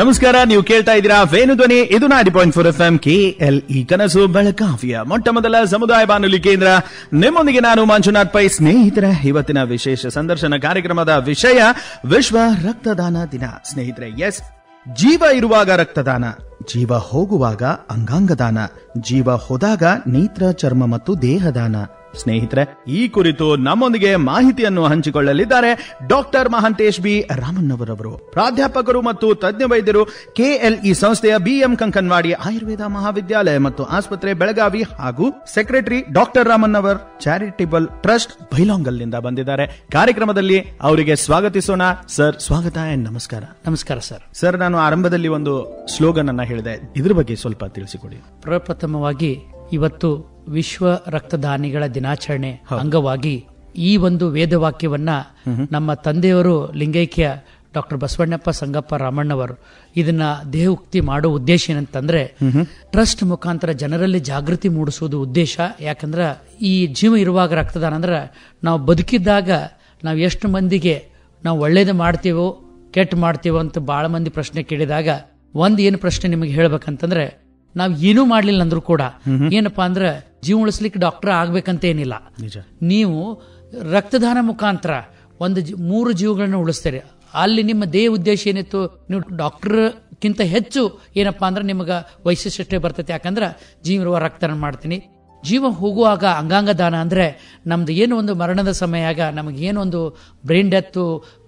ನಮಸ್ಕಾರ ನೀವು ಕೇಳ್ತಾ ಇದ್ದೀರಾ ವೇಣು ಧ್ವನಿ ಇದು ನಾಡಿ point four F M K L E ಕನಸು ಬೆಳಕಾವಿಯ ಮೊಟ್ಟ ಮೊದಲ ಸಮುದಾಯ ಬಾನುಲಿ ಕೇಂದ್ರ ನಿಮ್ಮೊಂದಿಗೆ ನಾನು ಮಂಜುನಾಥ್ ಪೈ ಸ್ನೇಹಿತರ ಇವತ್ತಿನ ವಿಶೇಷ ಸಂದರ್ಶನ ಕಾರ್ಯಕ್ರಮದ ವಿಷಯ ವಿಶ್ವ ರಕ್ತದಾನ ದಿನ ಸ್ನೇಹಿತರೆ ಎಸ್ ಜೀವ ಇರುವಾಗ ರಕ್ತದಾನ ಜೀವ ಹೋಗುವಾಗ ಅಂಗಾಂಗದಾನ ಜೀವ ಹೋದಾಗ ನೇತ್ರ ಚರ್ಮ ಮತ್ತು ದೇಹದಾನ ಸ್ನೇಹಿತರೆ ಈ ಕುರಿತು ನಮ್ಮೊಂದಿಗೆ ಮಾಹಿತಿಯನ್ನು ಹಂಚಿಕೊಳ್ಳಲಿದ್ದಾರೆ ಡಾಕ್ಟರ್ ಮಹಾಂತೇಶ್ ಬಿ ರಾಮಣ್ಣವರವರು ಪ್ರಾಧ್ಯಾಪಕರು ಮತ್ತು ತಜ್ಞ ವೈದ್ಯರು ಕೆಎಲ್ಇ ಸಂಸ್ಥೆಯ ಬಿಎಂ ಕಂಕನ್ವಾಡಿ ಆಯುರ್ವೇದ ಮಹಾವಿದ್ಯಾಲಯ ಮತ್ತು ಆಸ್ಪತ್ರೆ ಬೆಳಗಾವಿ ಹಾಗೂ secretary doctor Ramannavar charitable trust ನಿಂದ ಬಂದಿದ್ದಾರೆ ಕಾರ್ಯಕ್ರಮದಲ್ಲಿ ಅವರಿಗೆ ಸ್ವಾಗತಿಸೋಣ ಸರ್ ಸ್ವಾಗತ ನಮಸ್ಕಾರ ನಮಸ್ಕಾರ ಸರ್ ಸರ್ ನಾನು ಆರಂಭದಲ್ಲಿ ಒಂದು ಸ್ಲೋಗನ್ ಅನ್ನ ಹೇಳಿದೆ ಇದ್ರ ಬಗ್ಗೆ ಸ್ವಲ್ಪ ತಿಳಿಸಿಕೊಡಿ ಪ್ರಪ್ರಥಮವಾಗಿ ಇವತ್ತು ವಿಶ್ವ ರಕ್ತದಾನಿಗಳ ದಿನಾಚರಣೆ ಅಂಗವಾಗಿ ಈ ಒಂದು ವೇದವಾಕ್ಯವನ್ನ ನಮ್ಮ ತಂದೆಯವರು ಲಿಂಗೈಕ್ಯ ಡಾಕ್ಟರ್ ಬಸವಣ್ಣಪ್ಪ ಸಂಗಪ್ಪ ರಾಮಣ್ಣವರು ಇದನ್ನ ದೇಹೋಕ್ತಿ ಮಾಡೋ ಉದ್ದೇಶ ಏನಂತಂದ್ರೆ ಟ್ರಸ್ಟ್ ಮುಖಾಂತರ ಜನರಲ್ಲಿ ಜಾಗೃತಿ ಮೂಡಿಸುವುದು ಉದ್ದೇಶ ಯಾಕಂದ್ರೆ ಈ ಜೀವ ಇರುವಾಗ ರಕ್ತದಾನ ಅಂದ್ರೆ ನಾವು ಬದುಕಿದ್ದಾಗ ನಾವು ಎಷ್ಟು ಮಂದಿಗೆ ನಾವು ಒಳ್ಳೇದು ಮಾಡ್ತೀವೋ ಕೆಟ್ಟ ಮಾಡ್ತೀವೋ ಅಂತ ಬಹಳ ಮಂದಿ ಪ್ರಶ್ನೆ ಕೇಳಿದಾಗ ಒಂದು ಏನು ಪ್ರಶ್ನೆ ನಿಮಗೆ ಹೇಳ್ಬೇಕಂತಂದ್ರೆ ನಾವು ಏನೂ ಮಾಡಲಿಲ್ಲ ಅಂದ್ರೂ ಕೂಡ ಏನಪ್ಪಾ ಅಂದ್ರೆ ಜೀವ ಉಳಿಸ್ಲಿಕ್ಕೆ ಡಾಕ್ಟರ್ ಏನಿಲ್ಲ ನೀವು ರಕ್ತದಾನ ಮುಖಾಂತರ ಒಂದು ಮೂರು ಜೀವಗಳನ್ನು ಉಳಿಸ್ತೀರಿ ಅಲ್ಲಿ ನಿಮ್ಮ ದೇಹ ಉದ್ದೇಶ ಏನಿತ್ತು ನೀವು ಡಾಕ್ಟರ್ ಕಿಂತ ಹೆಚ್ಚು ಏನಪ್ಪಾ ಅಂದ್ರೆ ನಿಮಗೆ ವೈಶಿಷ್ಟ್ಯ ಬರ್ತೈತಿ ಯಾಕಂದ್ರೆ ಜೀವ ಇರುವ ಮಾಡ್ತೀನಿ ಜೀವ ಹೋಗುವಾಗ ಅಂಗಾಂಗ ದಾನ ಅಂದ್ರೆ ನಮ್ದು ಏನು ಒಂದು ಮರಣದ ಸಮಯ ಏನು ಒಂದು ಬ್ರೈನ್ ಡೆತ್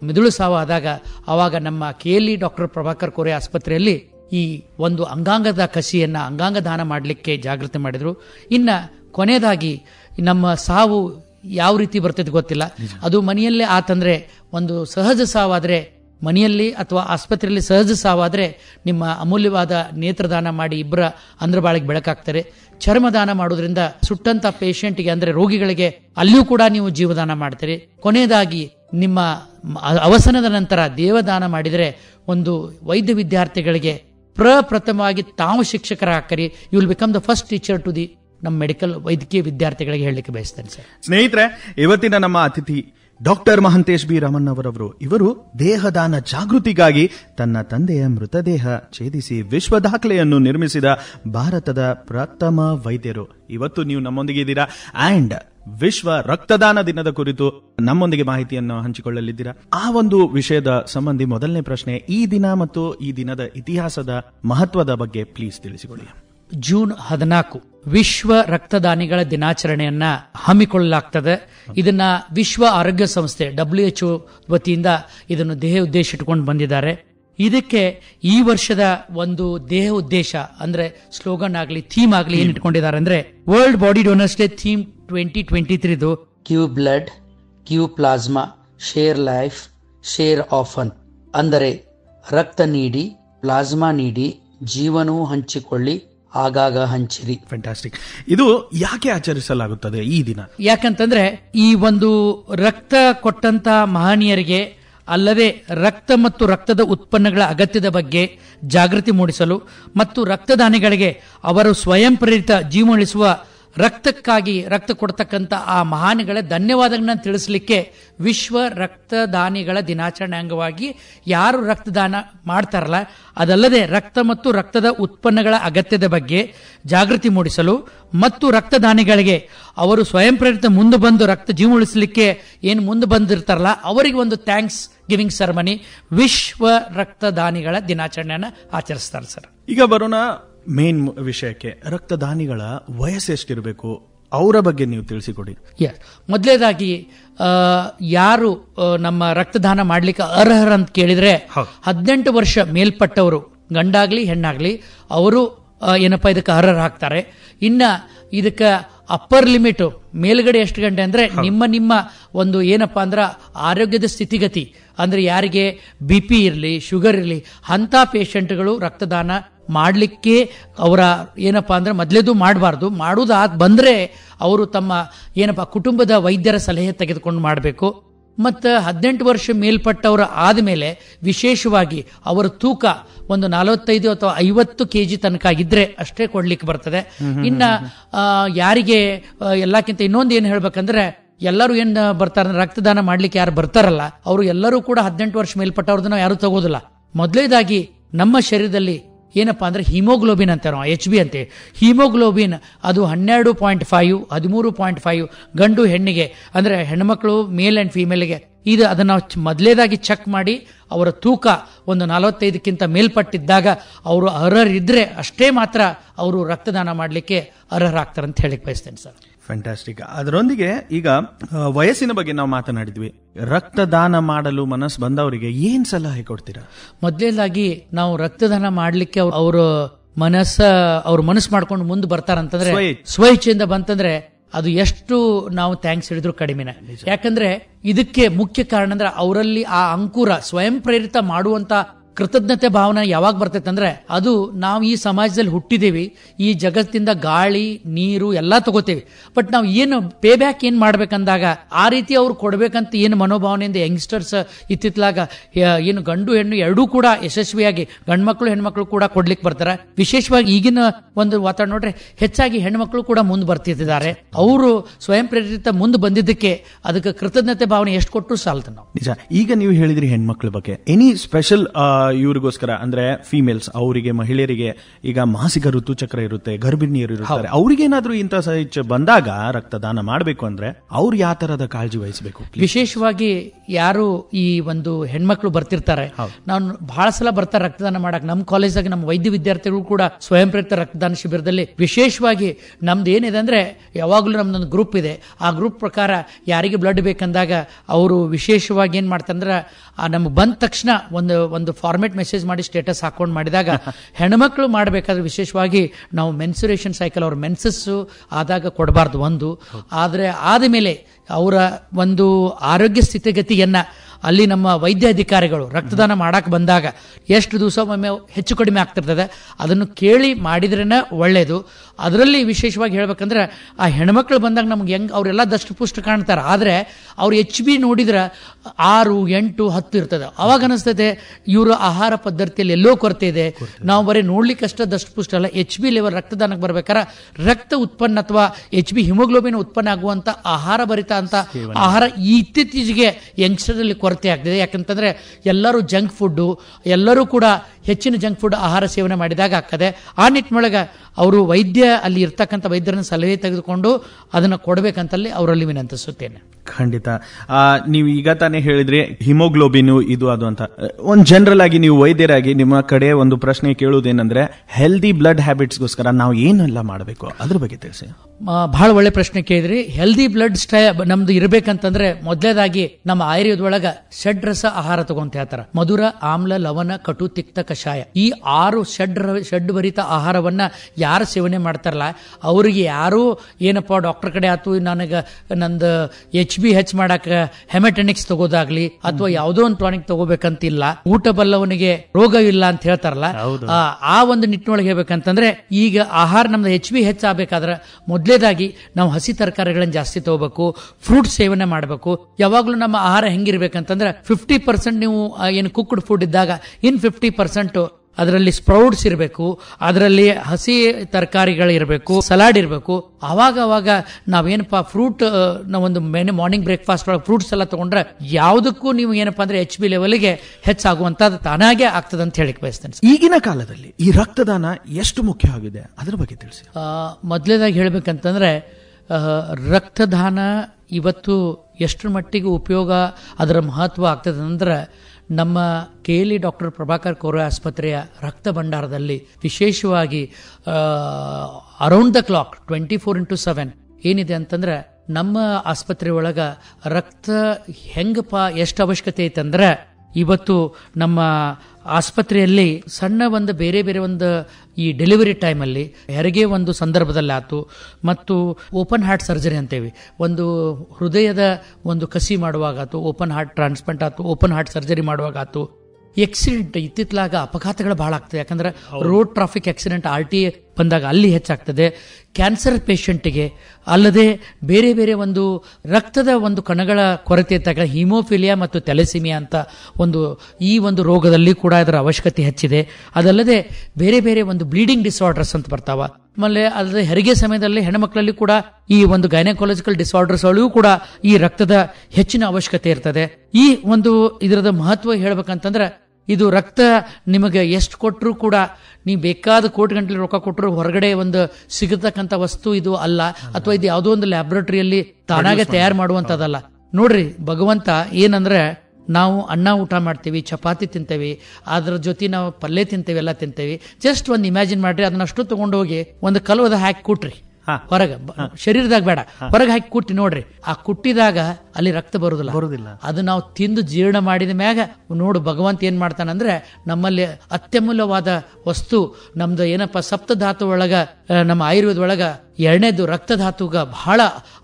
ಮೆದುಳು ಸಾವು ಆದಾಗ ಆವಾಗ ನಮ್ಮ K L doctor Prabhakar Kore ಆಸ್ಪತ್ರೆಯಲ್ಲಿ ಈ ಒಂದು ಅಂಗಾಂಗದ ಕಸಿಯನ್ನು ಅಂಗಾಂಗ ದಾನ ಮಾಡಲಿಕ್ಕೆ ಜಾಗೃತಿ ಮಾಡಿದರು ಇನ್ನು ಕೊನೆಯದಾಗಿ ನಮ್ಮ ಸಾವು ಯಾವ ರೀತಿ ಬರ್ತದೆ ಗೊತ್ತಿಲ್ಲ ಅದು ಮನೆಯಲ್ಲೇ ಆತಂದರೆ ಒಂದು ಸಹಜ ಸಾವಾದರೆ ಮನೆಯಲ್ಲಿ ಅಥವಾ ಆಸ್ಪತ್ರೆಯಲ್ಲಿ ಸಹಜ ಸಾವಾದರೆ ನಿಮ್ಮ ಅಮೂಲ್ಯವಾದ ನೇತ್ರದಾನ ಮಾಡಿ ಇಬ್ಬರ ಅಂದ್ರ ಬಾಳಿಗೆ ಬೆಳಕಾಗ್ತಾರೆ ಚರ್ಮದಾನ ಮಾಡೋದ್ರಿಂದ ಸುಟ್ಟಂಥ ಪೇಷಂಟ್ಗೆ ಅಂದರೆ ರೋಗಿಗಳಿಗೆ ಅಲ್ಲಿಯೂ ಕೂಡ ನೀವು ಜೀವದಾನ ಮಾಡ್ತೀರಿ ಕೊನೆಯದಾಗಿ ನಿಮ್ಮ ಅವಸನದ ನಂತರ ದೇವದಾನ ಮಾಡಿದರೆ ಒಂದು ವೈದ್ಯ ವಿದ್ಯಾರ್ಥಿಗಳಿಗೆ ಪ್ರಪ್ರಥಮವಾಗಿ ತಾವು ಶಿಕ್ಷಕರ ಹಾಕರಿ you will become the first teacher to the ನಮ್ಮ ಮೆಡಿಕಲ್ ವೈದ್ಯಕೀಯ ವಿದ್ಯಾರ್ಥಿಗಳಿಗೆ ಹೇಳಲಿಕ್ಕೆ ಬಯಸ್ತೇನೆ ಸರ್ ಸ್ನೇಹಿತರೆ ಇವತ್ತಿನ ನಮ್ಮ ಅತಿಥಿ ಡಾಕ್ಟರ್ ಮಹಂತೇಶ್ ಬಿ ರಾಮನ್ನವರವರು ಇವರು ದೇಹದಾನ ಜಾಗೃತಿಗಾಗಿ ತನ್ನ ತಂದೆಯ ಮೃತದೇಹ ಛೇದಿಸಿ ವಿಶ್ವ ದಾಖಲೆಯನ್ನು ನಿರ್ಮಿಸಿದ ಭಾರತದ ಪ್ರಥಮ ವೈದ್ಯರು ಇವತ್ತು ನೀವು ನಮ್ಮೊಂದಿಗೆ ಇದ್ದೀರಾ ಅಂಡ್ ವಿಶ್ವ ರಕ್ತದಾನ ದಿನದ ಕುರಿತು ನಮ್ಮೊಂದಿಗೆ ಮಾಹಿತಿಯನ್ನು ಹಂಚಿಕೊಳ್ಳಲಿದ್ದೀರಾ ಆ ಒಂದು ವಿಷಯದ ಸಂಬಂಧಿ ಮೊದಲನೇ ಪ್ರಶ್ನೆ ಈ ದಿನ ಮತ್ತು ಈ ದಿನದ ಇತಿಹಾಸದ ಮಹತ್ವದ ಬಗ್ಗೆ ಪ್ಲೀಸ್ ತಿಳಿಸಿಕೊಳ್ಳಿ ಜೂನ್ ಹದಿನಾಲ್ಕು ವಿಶ್ವ ರಕ್ತದಾನಿಗಳ ದಿನಾಚರಣೆಯನ್ನ ಹಮ್ಮಿಕೊಳ್ಳಲಾಗ್ತದೆ ಇದನ್ನ ವಿಶ್ವ ಆರೋಗ್ಯ ಸಂಸ್ಥೆ ಡಬ್ಲ್ಯೂ ಎಚ್ ವತಿಯಿಂದ ಇದನ್ನು ದೇಹ ಉದ್ದೇಶ ಇಟ್ಟುಕೊಂಡು ಬಂದಿದ್ದಾರೆ ಇದಕ್ಕೆ ಈ ವರ್ಷದ ಒಂದು ದೇಹ ಉದ್ದೇಶ ಅಂದ್ರೆ ಸ್ಲೋಗನ್ ಆಗಲಿ ಥೀಮ್ ಆಗಲಿ ಏನು ಇಟ್ಕೊಂಡಿದ್ದಾರೆ ಅಂದ್ರೆ world body donors day theme twenty twenty ತ್ರೀದು give blood give plasma share life share often ಅಂದರೆ ರಕ್ತ ನೀಡಿ ಪ್ಲಾಸ್ಮಾ ನೀಡಿ ಜೀವನವೂ ಹಂಚಿಕೊಳ್ಳಿ ಆಗಾಗ ಹಂಚಿರಿ ಫ್ಯಾಂಟಾಸ್ಟಿಕ್ ಇದು ಯಾಕೆ ಆಚರಿಸಲಾಗುತ್ತದೆ ಈ ದಿನ ಯಾಕಂತಂದ್ರೆ ಈ ಒಂದು ರಕ್ತ ಕೊಟ್ಟಂತ ಮಹನೀಯರಿಗೆ ಅಲ್ಲದೆ ರಕ್ತ ಮತ್ತು ರಕ್ತದ ಉತ್ಪನ್ನಗಳ ಅಗತ್ಯದ ಬಗ್ಗೆ ಜಾಗೃತಿ ಮೂಡಿಸಲು ಮತ್ತು ರಕ್ತದಾನಿಗಳಿಗೆ ಅವರು ಸ್ವಯಂ ಪ್ರೇರಿತ ಜೀವ ಉಳಿಸುವ ರಕ್ತಕ್ಕಾಗಿ ರಕ್ತ ಕೊಡ್ತಕ್ಕಂಥ ಆ ಮಹಾನ್ಗಳ ಧನ್ಯವಾದಗಳನ್ನ ತಿಳಿಸ್ಲಿಕ್ಕೆ ವಿಶ್ವ ರಕ್ತದಾನಿಗಳ ದಿನಾಚರಣೆ ಅಂಗವಾಗಿ ಯಾರು ರಕ್ತದಾನ ಮಾಡ್ತಾರಲ್ಲ ಅದಲ್ಲದೆ ರಕ್ತ ಮತ್ತು ರಕ್ತದ ಉತ್ಪನ್ನಗಳ ಅಗತ್ಯದ ಬಗ್ಗೆ ಜಾಗೃತಿ ಮೂಡಿಸಲು ಮತ್ತು ರಕ್ತದಾನಿಗಳಿಗೆ ಅವರು ಸ್ವಯಂ ಪ್ರೇರಿತ ಮುಂದೆ ಬಂದು ರಕ್ತ ಜೀವ ಉಳಿಸಲಿಕ್ಕೆ ಏನು ಮುಂದೆ ಬಂದಿರ್ತಾರಲ್ಲ ಅವರಿಗೆ ಒಂದು ಥ್ಯಾಂಕ್ಸ್ ಗಿವಿಂಗ್ ಸೆರೆಮನಿ ವಿಶ್ವ ರಕ್ತದಾನಿಗಳ ದಿನಾಚರಣೆಯನ್ನು ಆಚರಿಸ್ತಾರೆ ಸರ್ ಈಗ ಬರೋಣ ಮೇನ್ ವಿಷಯಕ್ಕೆ ರಕ್ತದಾನಿಗಳ ವಯಸ್ಸು ಎಷ್ಟಿರಬೇಕು ಅವರ ಬಗ್ಗೆ ನೀವು ತಿಳಿಸಿಕೊಡಿ ಎಸ್ ಮೊದಲೇದಾಗಿ ಯಾರು ನಮ್ಮ ರಕ್ತದಾನ ಮಾಡಲಿಕ್ಕೆ ಅರ್ಹರಂತ ಕೇಳಿದರೆ ಹದಿನೆಂಟು ವರ್ಷ ಮೇಲ್ಪಟ್ಟವರು ಗಂಡಾಗಲಿ ಹೆಣ್ಣಾಗಲಿ ಅವರು ಏನಪ್ಪ ಇದಕ್ಕೆ ಹಾಕ್ತಾರೆ ಇನ್ನು ಇದಕ್ಕೆ ಅಪ್ಪರ್ ಲಿಮಿಟು ಮೇಲ್ಗಡೆ ಎಷ್ಟು ಗಂಟೆ ಅಂದರೆ ನಿಮ್ಮ ನಿಮ್ಮ ಒಂದು ಏನಪ್ಪ ಅಂದ್ರೆ ಆರೋಗ್ಯದ ಸ್ಥಿತಿಗತಿ ಅಂದರೆ ಯಾರಿಗೆ ಬಿ ಪಿ ಇರಲಿ ಶುಗರ್ ಇರಲಿ ಅಂಥ ಪೇಷಂಟ್ಗಳು ರಕ್ತದಾನ ಮಾಡಲಿಕ್ಕೆ ಅವರ ಏನಪ್ಪ ಅಂದರೆ ಮೊದಲೇದು ಮಾಡಬಾರ್ದು ಮಾಡೋದು ಬಂದ್ರೆ ಬಂದರೆ ಅವರು ತಮ್ಮ ಏನಪ್ಪ ಕುಟುಂಬದ ವೈದ್ಯರ ಸಲಹೆ ತೆಗೆದುಕೊಂಡು ಮಾಡಬೇಕು ಮತ್ತು ಹದಿನೆಂಟು ವರ್ಷ ಮೇಲ್ಪಟ್ಟವರ ಆದಮೇಲೆ ವಿಶೇಷವಾಗಿ ಅವರ ತೂಕ ಒಂದು ನಲವತ್ತೈದು ಅಥವಾ ಐವತ್ತು ಕೆ ಜಿ ತನಕ ಇದ್ದರೆ ಅಷ್ಟೇ ಕೊಡ್ಲಿಕ್ಕೆ ಬರ್ತದೆ ಇನ್ನ ಯಾರಿಗೆ ಎಲ್ಲಕ್ಕಿಂತ ಇನ್ನೊಂದು ಏನು ಹೇಳ್ಬೇಕಂದ್ರೆ ಎಲ್ಲರೂ ಏನು ಬರ್ತಾರೆ ರಕ್ತದಾನ ಮಾಡ್ಲಿಕ್ಕೆ ಯಾರು ಬರ್ತಾರಲ್ಲ ಅವರು ಎಲ್ಲರೂ ಕೂಡ ಹದಿನೆಂಟು ವರ್ಷ ಮೇಲ್ಪಟ್ಟವ್ರದನ್ನ ಯಾರು ತಗೋದಿಲ್ಲ ಮೊದಲೇದಾಗಿ ನಮ್ಮ ಶರೀರದಲ್ಲಿ ಏನಪ್ಪ ಅಂದರೆ ಹಿಮೋಗ್ಲೋಬಿನ್ ಅಂತಾರೆ ನಾವು ಎಚ್ ಬಿ ಅಂತೆ ಹಿಮೋಗ್ಲೋಬಿನ್ ಅದು ಹನ್ನೆರಡು ಪಾಯಿಂಟ್ ಫೈವ್ ಹದಿಮೂರು ಪಾಯಿಂಟ್ ಫೈವ್ ಗಂಡು ಹೆಣ್ಣಿಗೆ ಅಂದರೆ ಹೆಣ್ಮಕ್ಳು ಮೇಲ್ ಆ್ಯಂಡ್ ಫೀಮೇಲ್ಗೆ ಇದು ಅದನ್ನು ಮೊದಲೇದಾಗಿ ಚೆಕ್ ಮಾಡಿ ಅವರ ತೂಕ ಒಂದು ನಲವತ್ತೈದಕ್ಕಿಂತ ಮೇಲ್ಪಟ್ಟಿದ್ದಾಗ ಅವರು ಅರ್ಹರಿದ್ದರೆ ಅಷ್ಟೇ ಮಾತ್ರ ಅವರು ರಕ್ತದಾನ ಮಾಡಲಿಕ್ಕೆ ಅರ್ಹರಾಗ್ತಾರೆ ಅಂತ ಹೇಳಿಕ್ಕೆ ಬಯಸ್ತೇನೆ ಸರ್ ಫ್ಯಾಂಟಾಸ್ಟಿಕ್ ಅದರೊಂದಿಗೆ ಈಗ ವಯಸ್ಸಿನ ಬಗ್ಗೆ ನಾವು ಮಾತನಾಡಿದ್ವಿ ರಕ್ತದಾನ ಮಾಡಲು ಮನಸ್ಸು ಬಂದವರಿಗೆ ಏನ್ ಸಲಹೆ ಕೊಡ್ತೀರಾ ಮೊದಲೇದಾಗಿ ನಾವು ರಕ್ತದಾನ ಮಾಡ್ಲಿಕ್ಕೆ ಅವರು ಮನಸ್ಸ ಅವ್ರ ಮನಸ್ಸು ಮಾಡ್ಕೊಂಡು ಮುಂದೆ ಬರ್ತಾರಂತಂದ್ರೆ ಸ್ವಚ್ಛೆಯಿಂದ ಬಂತಂದ್ರೆ ಅದು ಎಷ್ಟು ನಾವು ಥ್ಯಾಂಕ್ಸ್ ಹೇಳಿದ್ರು ಕಡಿಮೆನೆ ಯಾಕಂದ್ರೆ ಇದಕ್ಕೆ ಮುಖ್ಯ ಕಾರಣ ಅಂದ್ರೆ ಅವರಲ್ಲಿ ಆ ಅಂಕುರ ಸ್ವಯಂ ಪ್ರೇರಿತ ಮಾಡುವಂತ ಕೃತಜ್ಞತೆ ಭಾವನೆ ಯಾವಾಗ ಬರ್ತೈತೆ ಅದು ನಾವು ಈ ಸಮಾಜದಲ್ಲಿ ಹುಟ್ಟಿದೀವಿ ಈ ಜಗತ್ತಿಂದ ಗಾಳಿ ನೀರು ಎಲ್ಲ ತಗೋತೀವಿ ಬಟ್ ನಾವು ಏನು ಪೇ ಬ್ಯಾಕ್ ಏನು ಮಾಡ್ಬೇಕಂದಾಗ ಆ ರೀತಿ ಅವ್ರು ಕೊಡಬೇಕಂತ ಏನು ಮನೋಭಾವನೆಯಿಂದ ಯಂಗ್ಸ್ಟರ್ಸ್ ಇತ್ತಿತ್ಲಾಗ ಏನು ಗಂಡು ಹೆಣ್ಣು ಎರಡೂ ಕೂಡ ಯಶಸ್ವಿಯಾಗಿ ಗಂಡ್ಮಕ್ಳು ಹೆಣ್ಮಕ್ಳು ಕೂಡ ಕೊಡ್ಲಿಕ್ಕೆ ಬರ್ತಾರೆ ವಿಶೇಷವಾಗಿ ಈಗಿನ ಒಂದು ವಾತಾವರಣ ನೋಡ್ರೆ ಹೆಚ್ಚಾಗಿ ಹೆಣ್ಮಕ್ಳು ಕೂಡ ಮುಂದೆ ಬರ್ತಿದ್ದಾರೆ ಅವರು ಸ್ವಯಂ ಪ್ರೇರಿತ ಮುಂದೆ ಬಂದಿದ್ದಕ್ಕೆ ಅದಕ್ಕೆ ಕೃತಜ್ಞತೆ ಭಾವನೆ ಎಷ್ಟು ಕೊಟ್ಟರು ಸಾಲದು ನಾವು ನಿಜ ಈಗ ನೀವು ಹೇಳಿದ್ರಿ ಹೆಣ್ಮಕ್ಳ ಬಗ್ಗೆ ಎನಿ ಸ್ಪೆಷಲ್ ಇವರಿಗೋಸ್ಕರ ಅಂದ್ರೆ ಫೀಮೇಲ್ಸ್ ಅವರಿಗೆ ಮಹಿಳೆಯರಿಗೆ ಈಗ ಮಾಸಿಕ ಋತುಚಕ್ರ ಇರುತ್ತೆ ಗರ್ಭಿಣಿಯರು ಇರ್ತಾರೆ ಅವ್ರಿಗೇನಾದ್ರೂ ಇಂಥ ಬಂದಾಗ ರಕ್ತದಾನ ಮಾಡಬೇಕು ಅಂದ್ರೆ ಅವ್ರು ಯಾವ ತರದ ಕಾಳಜಿ ವಹಿಸಬೇಕು ವಿಶೇಷವಾಗಿ ಯಾರು ಈ ಒಂದು ಹೆಣ್ಮಕ್ಳು ಬರ್ತಿರ್ತಾರೆ ನಾನು ಬಹಳ ಸಲ ಬರ್ತಾರೆ ರಕ್ತದಾನ ಮಾಡಕ್ ನಮ್ಮ ಕಾಲೇಜಾಗ ನಮ್ಮ ವೈದ್ಯ ವಿದ್ಯಾರ್ಥಿಗಳು ಕೂಡ ಸ್ವಯಂ ಪ್ರೇರಿತ ರಕ್ತದಾನ ಶಿಬಿರದಲ್ಲಿ ವಿಶೇಷವಾಗಿ ನಮ್ದು ಏನಿದೆ ಅಂದ್ರೆ ಯಾವಾಗಲೂ ನಮ್ದೊಂದು ಗ್ರೂಪ್ ಇದೆ ಆ ಗ್ರೂಪ್ ಪ್ರಕಾರ ಯಾರಿಗೆ ಬ್ಲಡ್ ಬೇಕಂದಾಗ ಅವರು ವಿಶೇಷವಾಗಿ ಏನ್ ಮಾಡ್ತಾರೆ ನಮ್ಗೆ ಬಂದ ತಕ್ಷಣ ಒಂದು ಒಂದು ಫಾರ್ಮೆಟ್ ಮೆಸೇಜ್ ಮಾಡಿ ಸ್ಟೇಟಸ್ ಹಾಕೊಂಡು ಮಾಡಿದಾಗ ಹೆಣ್ಮಕ್ಳು ಮಾಡಬೇಕಾದ್ರೆ ವಿಶೇಷವಾಗಿ ನಾವು ಮೆನ್ಸುರೇಷನ್ ಸೈಕಲ್ ಅವ್ರ ಮೆನ್ಸಸ್ಸು ಆದಾಗ ಕೊಡಬಾರ್ದು ಒಂದು ಆದರೆ ಆದ ಮೇಲೆ ಅವರ ಒಂದು ಆರೋಗ್ಯ ಸ್ಥಿತಿಗತಿಯನ್ನು ಅಲ್ಲಿ ನಮ್ಮ ವೈದ್ಯಾಧಿಕಾರಿಗಳು ರಕ್ತದಾನ ಮಾಡೋಕೆ ಬಂದಾಗ ಎಷ್ಟು ದಿವಸ ಒಮ್ಮೆ ಹೆಚ್ಚು ಕಡಿಮೆ ಆಗ್ತಿರ್ತದೆ ಅದನ್ನು ಕೇಳಿ ಮಾಡಿದ್ರೇ ಒಳ್ಳೆಯದು ಅದರಲ್ಲಿ ವಿಶೇಷವಾಗಿ ಹೇಳಬೇಕಂದ್ರೆ ಆ ಹೆಣ್ಮಕ್ಳು ಬಂದಾಗ ನಮ್ಗೆ ಹೆಂಗೆ ಅವರೆಲ್ಲ ದಷ್ಟು ಪುಷ್ಟ ಕಾಣ್ತಾರೆ ಆದರೆ ಅವ್ರು ಎಚ್ ಬಿ ನೋಡಿದ್ರೆ ಆರು ಎಂಟು ಹತ್ತು ಇರ್ತದೆ ಅವಾಗ ಅನಿಸ್ತದೆ ಇವರ ಆಹಾರ ಪದ್ಧತಿಯಲ್ಲಿ ಎಲ್ಲೋ ಕೊರತೆ ಇದೆ ನಾವು ಬರೀ ಅಷ್ಟ ದಷ್ಟು ಪುಷ್ಟ ಅಲ್ಲ ಎಚ್ ಬಿ ಲೆವೆಲ್ ರಕ್ತದಾನಕ್ಕೆ ಬರ್ಬೇಕಾರೆ ರಕ್ತ ಉತ್ಪನ್ನ ಅಥವಾ ಎಚ್ ಬಿ ಹಿಮೋಗ್ಲೋಬಿನ್ ಉತ್ಪನ್ನ ಆಗುವಂಥ ಆಹಾರ ಭರಿತ ಅಂತ ಆಹಾರ ಇತ್ತೀಚೆಗೆ ಯಂಗ್ಸ್ಟರ್ ಅಲ್ಲಿ ಕೊರತೆ ಆಗ್ತಿದೆ ಯಾಕಂತಂದರೆ ಎಲ್ಲರೂ ಜಂಕ್ ಫುಡ್ಡು ಎಲ್ಲರೂ ಕೂಡ ಹೆಚ್ಚಿನ ಜಂಕ್ ಫುಡ್ ಆಹಾರ ಸೇವನೆ ಮಾಡಿದಾಗ ಆಗ್ತದೆ ಆ ನಿಟ್ಟಿನೊಳಗೆ ಅವರು ವೈದ್ಯ ಅಲ್ಲಿ ಇರ್ತಕ್ಕಂಥ ವೈದ್ಯರನ್ನ ಸಲಹೆ ತೆಗೆದುಕೊಂಡು ಅದನ್ನು ಕೊಡಬೇಕಂತಲ್ಲಿ ಅವರಲ್ಲಿ ವಿನಂತಿಸುತ್ತೇನೆ ಖಂಡಿತ ನೀವು ಈಗ ತಾನೇ ಹೇಳಿದ್ರಿ ಹಿಮೋಗ್ಲೋಬಿನ್ ಇದು ಅದು ಅಂತ ಒಂದು ಜನರಲ್ ಆಗಿ ನೀವು ವೈದ್ಯರಾಗಿ ನಿಮ್ಮ ಕಡೆ ಒಂದು ಪ್ರಶ್ನೆ ಕೇಳುವುದೇನೆಂದ್ರೆ ಹೆಲ್ದಿ ಬ್ಲಡ್ ಹ್ಯಾಬಿಟ್ಸ್ಗೋಸ್ಕರ ನಾವು ಏನೆಲ್ಲ ಮಾಡಬೇಕು ಅದ್ರ ಬಗ್ಗೆ ತಿಳಿಸಿ ಬಹಳ ಒಳ್ಳೆ ಪ್ರಶ್ನೆ ಕೇಳಿದ್ರಿ ಹೆಲ್ದಿ ಬ್ಲಡ್ ಸ್ಟೈ ನಮ್ದು ಇರಬೇಕಂತಂದ್ರೆ ಮೊದಲೇದಾಗಿ ನಮ್ಮ ಆಯುರ್ವೇದೊಳಗ ಷಡ್ರಸ ಆಹಾರ ತಗೊಂತ ಹೇಳ್ತಾರ ಮಧುರ ಆಮ್ಲ ಲವಣ ಕಟು ತಿಕ್ತ ಕಷಾಯ ಈ ಆರು ಷಡ್ ಷಡ್ ಭರಿತ ಆಹಾರವನ್ನು ಯಾರು ಸೇವನೆ ಮಾಡ್ತಾರಲ್ಲ ಅವರಿಗೆ ಯಾರೂ ಏನಪ್ಪ ಡಾಕ್ಟರ್ ಕಡೆ ಆಯ್ತು ನನಗೆ ನಂದು ಎಚ್ ಬಿ ಹೆಚ್ ಮಾಡಕ್ಕೆ ಹೆಮೆಟೆನಿಕ್ಸ್ ತಗೋದಾಗ್ಲಿ ಅಥವಾ ಯಾವುದೋ ಒಂದು ಟಾನಿಕ್ ತಗೋಬೇಕಂತಿಲ್ಲ ಊಟ ಬಲ್ಲವನಿಗೆ ರೋಗ ಇಲ್ಲ ಅಂತ ಹೇಳ್ತಾರಲ್ಲ ಆ ಒಂದು ನಿಟ್ಟಿನೊಳಗೆ ಹೇಳ್ಬೇಕಂತಂದ್ರೆ ಈಗ ಆಹಾರ ನಮ್ದು ಎಚ್ ಬಿ ಹೆಚ್ ಆಗ್ಬೇಕಾದ್ರೆ ಮೊದಲೇದಾಗಿ ನಾವು ಹಸಿ ತರಕಾರಿಗಳನ್ನು ಜಾಸ್ತಿ ತಗೋಬೇಕು ಫ್ರೂಟ್ ಸೇವನೆ ಮಾಡಬೇಕು ಯಾವಾಗಲೂ ನಮ್ಮ ಆಹಾರ ಹೆಂಗಿರ್ಬೇಕಂತಂದ್ರೆ ಫಿಫ್ಟಿ ಪರ್ಸೆಂಟ್ ನೀವು ಏನು ಕುಕ್ಡ್ ಫುಡ್ ಇದ್ದಾಗ ಇನ್ ಫಿಫ್ಟಿ ಪರ್ಸೆಂಟ್ ಪರ್ಸೆಂಟು ಅದರಲ್ಲಿ ಸ್ಪ್ರೌಟ್ಸ್ ಇರಬೇಕು ಅದರಲ್ಲಿ ಹಸಿ ತರಕಾರಿಗಳಿರಬೇಕು ಸಲಾಡ್ ಇರಬೇಕು ಆವಾಗ ಅವಾಗ ನಾವೇನಪ್ಪ ಫ್ರೂಟ್ ನಾವು ಒಂದು ಮಾರ್ನಿಂಗ್ ಬ್ರೇಕ್ಫಾಸ್ಟ್ ಒಳಗೆ ಫ್ರೂಟ್ಸ್ ಎಲ್ಲ ತಗೊಂಡ್ರೆ ಯಾವುದಕ್ಕೂ ನೀವು ಏನಪ್ಪ ಅಂದ್ರೆ ಎಚ್ ಬಿ ಲೆವೆಲ್ಗೆ ಹೆಚ್ಚಾಗುವಂಥದ್ದು ತಾನಾಗೆ ಆಗ್ತದೆ ಅಂತ ಹೇಳಕ್ಕೆ ಬಯಸ್ತೇನೆ ಈಗಿನ ಕಾಲದಲ್ಲಿ ಈ ರಕ್ತದಾನ ಎಷ್ಟು ಮುಖ್ಯವಾಗಿದೆ ಅದ್ರ ಬಗ್ಗೆ ತಿಳಿಸಿ ಮೊದಲೇದಾಗಿ ಹೇಳಬೇಕಂತಂದ್ರೆ ರಕ್ತದಾನ ಇವತ್ತು ಎಷ್ಟರ ಮಟ್ಟಿಗೆ ಉಪಯೋಗ ಅದರ ಮಹತ್ವ ಆಗ್ತದೆ ಅಂದ್ರೆ ನಮ್ಮ ಕೇಲಿ ಡಾಕ್ಟರ್ ಪ್ರಭಾಕರ್ ಕೋರೆ ಆಸ್ಪತ್ರೆಯ ರಕ್ತ ಭಂಡಾರದಲ್ಲಿ ವಿಶೇಷವಾಗಿ around the clock twenty four into seven ಏನಿದೆ ಅಂತಂದ್ರೆ ನಮ್ಮ ಆಸ್ಪತ್ರೆ ಒಳಗ ರಕ್ತ ಹೆಂಗಪ್ಪ ಎಷ್ಟು ಅವಶ್ಯಕತೆ ಐತಂದ್ರೆ ಇವತ್ತು ನಮ್ಮ ಆಸ್ಪತ್ರೆಯಲ್ಲಿ ಸಣ್ಣ ಒಂದು ಬೇರೆ ಬೇರೆ ಒಂದು ಈ ಡೆಲಿವರಿ ಟೈಮಲ್ಲಿ ಹೆರಿಗೆ ಒಂದು ಸಂದರ್ಭದಲ್ಲಿ ಆಯಿತು ಮತ್ತು ಓಪನ್ ಹಾರ್ಟ್ ಸರ್ಜರಿ ಅಂತೇವೆ ಒಂದು ಹೃದಯದ ಒಂದು ಕಸಿ ಮಾಡುವಾಗ ಆಯಿತು ಓಪನ್ ಹಾರ್ಟ್ ಟ್ರಾನ್ಸ್ಪ್ಲಾಂಟ್ ಆತು ಓಪನ್ ಹಾರ್ಟ್ ಸರ್ಜರಿ ಮಾಡುವಾಗ ಆತು ಎಕ್ಸಿಡೆಂಟ್ ಇತ್ತಿತ್ತಲಾಗ ಅಪಘಾತಗಳು ಬಹಳ ಆಗ್ತದೆ ಯಾಕಂದ್ರೆ road traffic accident R T ಬಂದಾಗ ಅಲ್ಲಿ ಹೆಚ್ಚಾಗ್ತದೆ ಕ್ಯಾನ್ಸರ್ ಪೇಷಂಟಿಗೆ ಅಲ್ಲದೆ ಬೇರೆ ಬೇರೆ ಒಂದು ರಕ್ತದ ಒಂದು ಕಣಗಳ ಕೊರತೆ ಇದ್ದಾಗ ಹಿಮೋಫಿಲಿಯಾ ಮತ್ತು ತೆಲೆಸಿಮಿಯಾ ಅಂತ ಒಂದು ಈ ಒಂದು ರೋಗದಲ್ಲಿ ಕೂಡ ಇದರ ಅವಶ್ಯಕತೆ ಹೆಚ್ಚಿದೆ ಅದಲ್ಲದೆ ಬೇರೆ ಬೇರೆ ಒಂದು ಬ್ಲೀಡಿಂಗ್ ಡಿಸಾರ್ಡರ್ಸ್ ಅಂತ ಬರ್ತಾವ ಆಮೇಲೆ ಅಲ್ಲದೆ ಹೆರಿಗೆ ಸಮಯದಲ್ಲಿ ಹೆಣ್ಮಕ್ಳಲ್ಲಿ ಕೂಡ ಈ ಒಂದು ಗೈನಕಾಲಜಿಕಲ್ ಡಿಸಾರ್ಡರ್ಸ್ ಕೂಡ ಈ ರಕ್ತದ ಹೆಚ್ಚಿನ ಅವಶ್ಯಕತೆ ಇರ್ತದೆ ಈ ಒಂದು ಇದರದ ಮಹತ್ವ ಹೇಳ್ಬೇಕಂತಂದ್ರೆ ಇದು ರಕ್ತ ನಿಮಗೆ ಎಷ್ಟು ಕೊಟ್ಟರೂ ಕೂಡ ನೀವು ಬೇಕಾದ ಕೋಟಿ ಗಂಟಲೆ ರೊಕ್ಕ ಕೊಟ್ಟರು ಹೊರಗಡೆ ಒಂದು ಸಿಗತಕ್ಕಂಥ ವಸ್ತು ಇದು ಅಲ್ಲ ಅಥವಾ ಇದು ಯಾವುದೋ ಒಂದು ಲ್ಯಾಬ್ರೇಟರಿಯಲ್ಲಿ ತಾನಾಗೆ ತಯಾರು ಮಾಡುವಂಥದ್ದಲ್ಲ ನೋಡ್ರಿ ಭಗವಂತ ಏನಂದ್ರೆ ನಾವು ಅನ್ನ ಊಟ ಮಾಡ್ತೀವಿ ಚಪಾತಿ ತಿಂತೇವೆ ಅದರ ಜೊತೆ ನಾವು ಪಲ್ಯ ತಿಂತೇವೆ ಎಲ್ಲ ತಿಂತೇವೆ ಜಸ್ಟ್ ಒಂದು ಇಮ್ಯಾಜಿನ್ ಮಾಡಿರಿ ಅದನ್ನಷ್ಟು ಹೋಗಿ ಒಂದು ಕಲ್ವದ ಹಾಕಿ ಕೊಟ್ರಿ ಹೊರಗ ಶರೀರದಾಗ ಬೇಡ ಹೊರಗೆ ಹಾಕಿ ಕುಟ್ಟಿ ನೋಡ್ರಿ ಆ ಕುಟ್ಟಿದಾಗ ಅಲ್ಲಿ ರಕ್ತ ಬರುದಿಲ್ಲ ಬರುದಿಲ್ಲ ಅದು ನಾವು ತಿಂದು ಜೀರ್ಣ ಮಾಡಿದ ಮ್ಯಾಗ ನೋಡು ಭಗವಂತ ಏನ್ ಮಾಡ್ತಾನಂದ್ರೆ ನಮ್ಮಲ್ಲಿ ಅತ್ಯಮೂಲ್ಯವಾದ ವಸ್ತು ನಮ್ದು ಏನಪ್ಪ ಸಪ್ತ ಒಳಗ ನಮ್ಮ ಆಯುರ್ವೇದ ಒಳಗ ಎರಡನೇದು ರಕ್ತಧಾತುಗ ಬಹಳ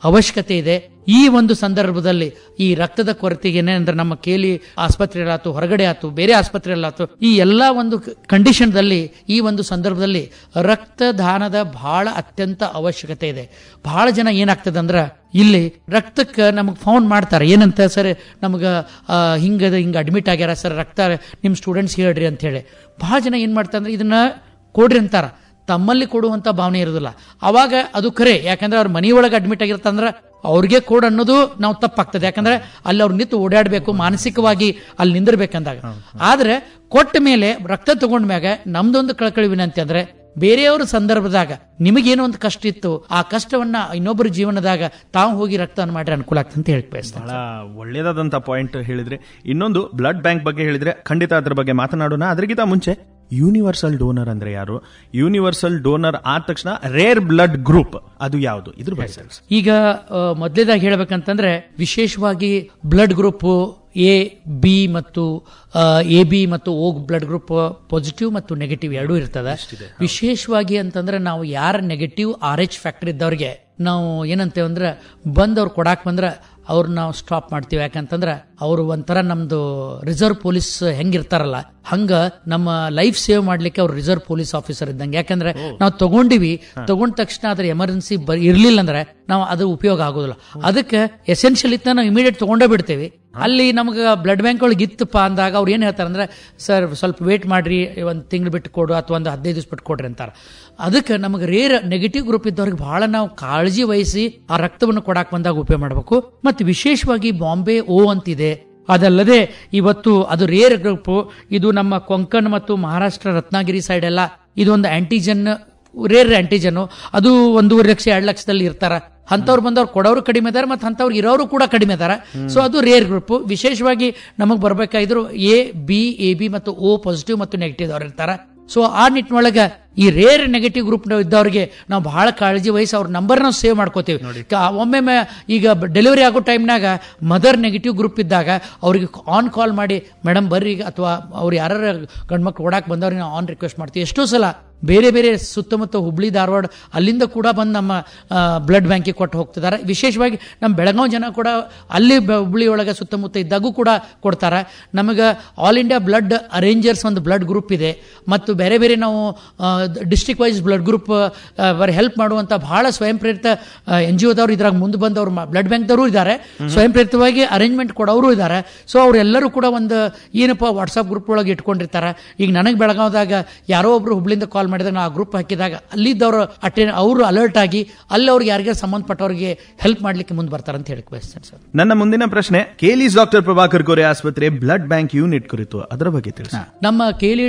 ಅವಶ್ಯಕತೆ ಇದೆ ಈ ಒಂದು ಸಂದರ್ಭದಲ್ಲಿ ಈ ರಕ್ತದ ಕೊರತೆಗೆ ಅಂದ್ರೆ ನಮ್ಮ ಕೇಲಿ ಆಸ್ಪತ್ರೆಗಳಾತು ಹೊರಗಡೆ ಆತು ಬೇರೆ ಆಸ್ಪತ್ರೆಗಳಾತು ಈ ಎಲ್ಲ ಒಂದು ಕಂಡೀಷನ್ದಲ್ಲಿ ಈ ಒಂದು ಸಂದರ್ಭದಲ್ಲಿ ರಕ್ತದಾನದ ಬಹಳ ಅತ್ಯಂತ ಅವಶ್ಯಕತೆ ಇದೆ ಬಹಳ ಜನ ಏನಾಗ್ತದೆ ಇಲ್ಲಿ ರಕ್ತಕ್ಕೆ ನಮಗೆ ಫೋನ್ ಮಾಡ್ತಾರೆ ಏನಂತ ಸರ್ ನಮಗೆ ಹಿಂಗೆ ಹಿಂಗೆ ಅಡ್ಮಿಟ್ ಆಗ್ಯಾರ ಸರ್ ರಕ್ತ ನಿಮ್ಮ ಸ್ಟೂಡೆಂಟ್ಸ್ ಹೇಳ್ರಿ ಅಂತ ಹೇಳಿ ಬಹಳ ಜನ ಏನು ಮಾಡ್ತಾರೆ ಅಂದ್ರೆ ಇದನ್ನು ಕೊಡ್ರಿ ಅಂತಾರೆ ತಮ್ಮಲ್ಲಿ ಕೊಡುವಂಥ ಭಾವನೆ ಇರೋದಿಲ್ಲ ಅವಾಗ ಅದು ಕರೆ ಯಾಕಂದ್ರೆ ಅವ್ರ ಮನೆಯೊಳಗೆ ಅಡ್ಮಿಟ್ ಆಗಿರ್ತಂದ್ರೆ ಅವ್ರಿಗೆ ಕೊಡು ಅನ್ನೋದು ನಾವು ತಪ್ಪಾಗ್ತದೆ ಯಾಕಂದ್ರೆ ಅಲ್ಲಿ ಅವ್ರು ನಿಂತು ಓಡಾಡಬೇಕು ಮಾನಸಿಕವಾಗಿ ಅಲ್ಲಿ ನಿಂದಿರ್ಬೇಕಂದಾಗ ಆದರೆ ಕೊಟ್ಟ ಮೇಲೆ ರಕ್ತ ಮ್ಯಾಗ ನಮ್ದೊಂದು ಕಳಕಳಿ ವಿನಂತಿ ಅಂದರೆ ಬೇರೆಯವ್ರ ಸಂದರ್ಭದಾಗ ನಿಮಗೇನೋ ಒಂದು ಕಷ್ಟ ಇತ್ತು ಆ ಕಷ್ಟವನ್ನ ಇನ್ನೊಬ್ಬರ ಜೀವನದಾಗ ತಾವು ಹೋಗಿ ರಕ್ತವನ್ನು ಮಾಡಿ ಅನುಕೂಲ ಆಗ್ತದೆ ಅಂತ ಹೇಳಿ ಬಹಳ ಪಾಯಿಂಟ್ ಹೇಳಿದ್ರೆ ಇನ್ನೊಂದು ಬ್ಲಡ್ ಬ್ಯಾಂಕ್ ಬಗ್ಗೆ ಹೇಳಿದ್ರೆ ಖಂಡಿತ ಅದ್ರ ಬಗ್ಗೆ ಮಾತನಾಡೋಣ ಅದ್ರಗಿಂತ ಮುಂಚೆ ಯೂನಿವರ್ಸಲ್ ಡೋನರ್ ಅಂದ್ರೆ ಯಾರು ಯೂನಿವರ್ಸಲ್ ಡೋನರ್ ಆದ ತಕ್ಷಣ ರೇರ್ ಬ್ಲಡ್ ಗ್ರೂಪ್ ಅದು ಯಾವುದು ಇದ್ರ ಬಗ್ಗೆ ಈಗ ಮೊದಲೇದಾಗಿ ಹೇಳಬೇಕಂತಂದ್ರೆ ವಿಶೇಷವಾಗಿ ಬ್ಲಡ್ ಗ್ರೂಪ್ ಎ ಬಿ ಮತ್ತು ಎ ಬಿ ಮತ್ತು ಓ ಬ್ಲಡ್ ಗ್ರೂಪ್ ಪಾಸಿಟಿವ್ ಮತ್ತು ನೆಗೆಟಿವ್ ಎರಡೂ ಇರ್ತದೆ ವಿಶೇಷವಾಗಿ ಅಂತಂದ್ರೆ ನಾವು ಯಾರ ನೆಗೆಟಿವ್ ಆರ್ ಎಚ್ ಫ್ಯಾಕ್ಟರ್ ಇದ್ದವ್ರಿಗೆ ನಾವು ಏನಂತೇವಂದ್ರೆ ಅಂದ್ರೆ ಬಂದವ್ರು ಕೊಡಾಕ್ ಬಂದ್ರೆ ಅವ್ರನ್ನ ನಾವು ಸ್ಟಾಪ್ ಮಾಡ್ತೀವಿ ಯಾಕಂತಂದ್ರೆ ಅವರು ಒಂಥರ ನಮ್ದು ರಿಸರ್ವ್ ಪೊಲೀಸ್ ಹೆಂಗಿರ್ತಾರಲ್ಲ ಹಂಗ ನಮ್ಮ ಲೈಫ್ ಸೇವ್ ಮಾಡ್ಲಿಕ್ಕೆ ಅವ್ರು ರಿಸರ್ವ್ ಪೊಲೀಸ್ ಆಫೀಸರ್ ಇದ್ದಂಗೆ ಯಾಕಂದ್ರೆ ನಾವು ತಗೊಂಡಿವಿ ತಗೊಂಡ ತಕ್ಷಣ ಅದ್ರ ಎಮರ್ಜೆನ್ಸಿ ಇರ್ಲಿಲ್ಲ ಅಂದ್ರೆ ನಾವು ಅದು ಉಪಯೋಗ ಆಗೋದಿಲ್ಲ ಅದಕ್ಕೆ ಎಸೆನ್ಷಿಯಲ್ ಇತ್ತ ನಾವು ಇಮಿಡಿಯೇಟ್ ತಗೊಂಡೇ ಬಿಡ್ತೇವೆ ಅಲ್ಲಿ ನಮ್ಗೆ ಬ್ಲಡ್ ಬ್ಯಾಂಕ್ ಒಳಗೆ ಇತ್ತಪ್ಪ ಅಂದಾಗ ಅವ್ರು ಏನು ಹೇಳ್ತಾರೆ ಅಂದ್ರೆ ಸರ್ ಸ್ವಲ್ಪ ವೇಟ್ ಮಾಡ್ರಿ ಒಂದು ತಿಂಗಳು ಬಿಟ್ಟು ಕೊಡು ಅಥವಾ ಒಂದು ಹದಿನೈದು ದಿವ್ಸ ಬಿಟ್ಟು ಕೊಡ್ರಿ ಅಂತಾರೆ ಅದಕ್ಕೆ ನಮಗೆ ರೇರ್ ನೆಗೆಟಿವ್ ಗ್ರೂಪ್ ಇದ್ದವ್ರಿಗೆ ಬಹಳ ನಾವು ಕಾಳಜಿ ವಹಿಸಿ ಆ ರಕ್ತವನ್ನು ಕೊಡಾಕ್ ಬಂದಾಗ ಉಪಯೋಗ ಮಾಡಬೇಕು ಮತ್ತು ವಿಶೇಷವಾಗಿ ಬಾಂಬೆ ಓ ಅಂತಿದೆ ಅದಲ್ಲದೆ ಇವತ್ತು ಅದು ರೇರ್ ಗ್ರೂಪ್ ಇದು ನಮ್ಮ ಕೊಂಕಣ್ ಮತ್ತು ಮಹಾರಾಷ್ಟ್ರ ರತ್ನಾಗಿರಿ ಸೈಡ್ ಎಲ್ಲ ಇದೊಂದು ಆಂಟಿಜೆನ್ ರೇರ್ ಆಂಟಿಜನ್ನು ಅದು ಒಂದೂವರೆ ಲಕ್ಷ ಎರಡು ಲಕ್ಷದಲ್ಲಿ ಇರ್ತಾರ ಅಂಥವ್ರು ಬಂದವ್ರು ಕೊಡೋರು ಕಡಿಮೆ ಇದಾರೆ ಮತ್ತು ಅಂಥವ್ರು ಇರೋರು ಕೂಡ ಕಡಿಮೆ ಇದಾರೆ ಸೊ ಅದು ರೇರ್ ಗ್ರೂಪ್ ವಿಶೇಷವಾಗಿ ನಮಗೆ ಬರ್ಬೇಕಾದ್ರು ಎ ಬಿ ಎ ಬಿ ಮತ್ತು ಓ ಪಾಸಿಟಿವ್ ಮತ್ತು ನೆಗೆಟಿವ್ ಅವ್ರು ಇರ್ತಾರೆ ಸೊ ಆ ನಿಟ್ಟಿನೊಳಗೆ ಈ ರೇರ್ ನೆಗೆಟಿವ್ ಗ್ರೂಪ್ನ ಇದ್ದವ್ರಿಗೆ ನಾವು ಭಾಳ ಕಾಳಜಿ ವಹಿಸಿ ಅವ್ರ ನಂಬರ್ ನಾವು ಸೇವ್ ಮಾಡ್ಕೋತೀವಿ ಒಮ್ಮೆ ಈಗ ಡೆಲಿವರಿ ಆಗೋ ಟೈಮ್ನಾಗ ಮದರ್ ನೆಗೆಟಿವ್ ಗ್ರೂಪ್ ಇದ್ದಾಗ ಅವ್ರಿಗೆ ಆನ್ ಕಾಲ್ ಮಾಡಿ ಮೇಡಮ್ ಬರ್ರಿ ಅಥವಾ ಅವ್ರು ಯಾರು ಗಂಡ್ಮಕ್ಳು ಓಡಾಕ್ ಬಂದವ್ರಿಗೆ ನಾವು ಆನ್ ರಿಕ್ವೆಸ್ಟ್ ಮಾಡ್ತೀವಿ ಎಷ್ಟೋ ಸಲ ಬೇರೆ ಬೇರೆ ಸುತ್ತಮುತ್ತ ಹುಬ್ಳಿ ಧಾರವಾಡ ಅಲ್ಲಿಂದ ಕೂಡ ಬಂದು ನಮ್ಮ ಬ್ಲಡ್ ಬ್ಯಾಂಕಿಗೆ ಕೊಟ್ಟು ಹೋಗ್ತಿದ್ದಾರೆ ವಿಶೇಷವಾಗಿ ನಮ್ಮ ಬೆಳಗಾವಿ ಜನ ಕೂಡ ಅಲ್ಲಿ ಹುಬ್ಳಿ ಒಳಗೆ ಸುತ್ತಮುತ್ತ ಇದ್ದಾಗೂ ಕೂಡ ಕೊಡ್ತಾರೆ ನಮಗೆ ಆಲ್ ಇಂಡಿಯಾ ಬ್ಲಡ್ ಅರೇಂಜರ್ಸ್ ಒಂದು ಬ್ಲಡ್ ಗ್ರೂಪ್ ಇದೆ ಮತ್ತು ಬೇರೆ ಬೇರೆ ನಾವು ಡಿಸ್ಟ್ರಿಕ್ಟ್ ವೈಸ್ ಬ್ಲಡ್ ಗ್ರೂಪ್ ಅವರು ಹೆಲ್ಪ್ ಮಾಡುವಂಥ ಬಹಳ ಸ್ವಯಂ ಪ್ರೇರಿತ ಎನ್ ಜಿ ಒದವರು ಇದ್ರಾಗ ಮುಂದೆ ಬಂದವರು ಬ್ಲಡ್ ಬ್ಯಾಂಕ್ದವರು ಇದ್ದಾರೆ ಸ್ವಯಂ ಪ್ರೇರಿತವಾಗಿ ಅರೇಂಜ್ಮೆಂಟ್ ಕೊಡೋರು ಇದ್ದಾರೆ ಸೊ ಅವರೆಲ್ಲರೂ ಕೂಡ ಒಂದು ಏನಪ್ಪ ವಾಟ್ಸಪ್ ಗ್ರೂಪ್ ಒಳಗೆ ಇಟ್ಕೊಂಡಿರ್ತಾರೆ ಈಗ ನನಗೆ ಬೆಳಗಾವ್ದಾಗ ಯಾರೋ ಒಬ್ಬರು ಹುಬ್ಳಿಂದ ಕಾಲ್ ಮಾಡಿದಾಗ ಆ ಗ್ರೂಪ್ ಹಾಕಿದಾಗ ಅಲ್ಲಿದ್ದವರು ಅಟೆಂಡ್ ಅವರು ಅಲರ್ಟ್ ಆಗಿ ಅಲ್ಲಿ ಅವ್ರಿಗೆ ಯಾರಿಗೆ ಸಂಬಂಧಪಟ್ಟವರಿಗೆ ಹೆಲ್ಪ್ ಮಾಡಲಿಕ್ಕೆ ಮುಂದೆ ಬರ್ತಾರೆ ಅಂತ ಹೇಳಿ ಸರ್ ನನ್ನ ಮುಂದಿನ ಪ್ರಶ್ನೆ ಕೇಲಿಸ್ ಡಾಕ್ಟರ್ ಪ್ರಭಾಕರ್ ಕೋರೆ ಆಸ್ಪತ್ರೆ ಬ್ಲಡ್ ಬ್ಯಾಂಕ್ ಯೂನಿಟ್ ಕುರಿತು ಅದರ ಬಗ್ಗೆ ತಿಳಿಸಿ ನಮ್ಮ ಕೇಲಿ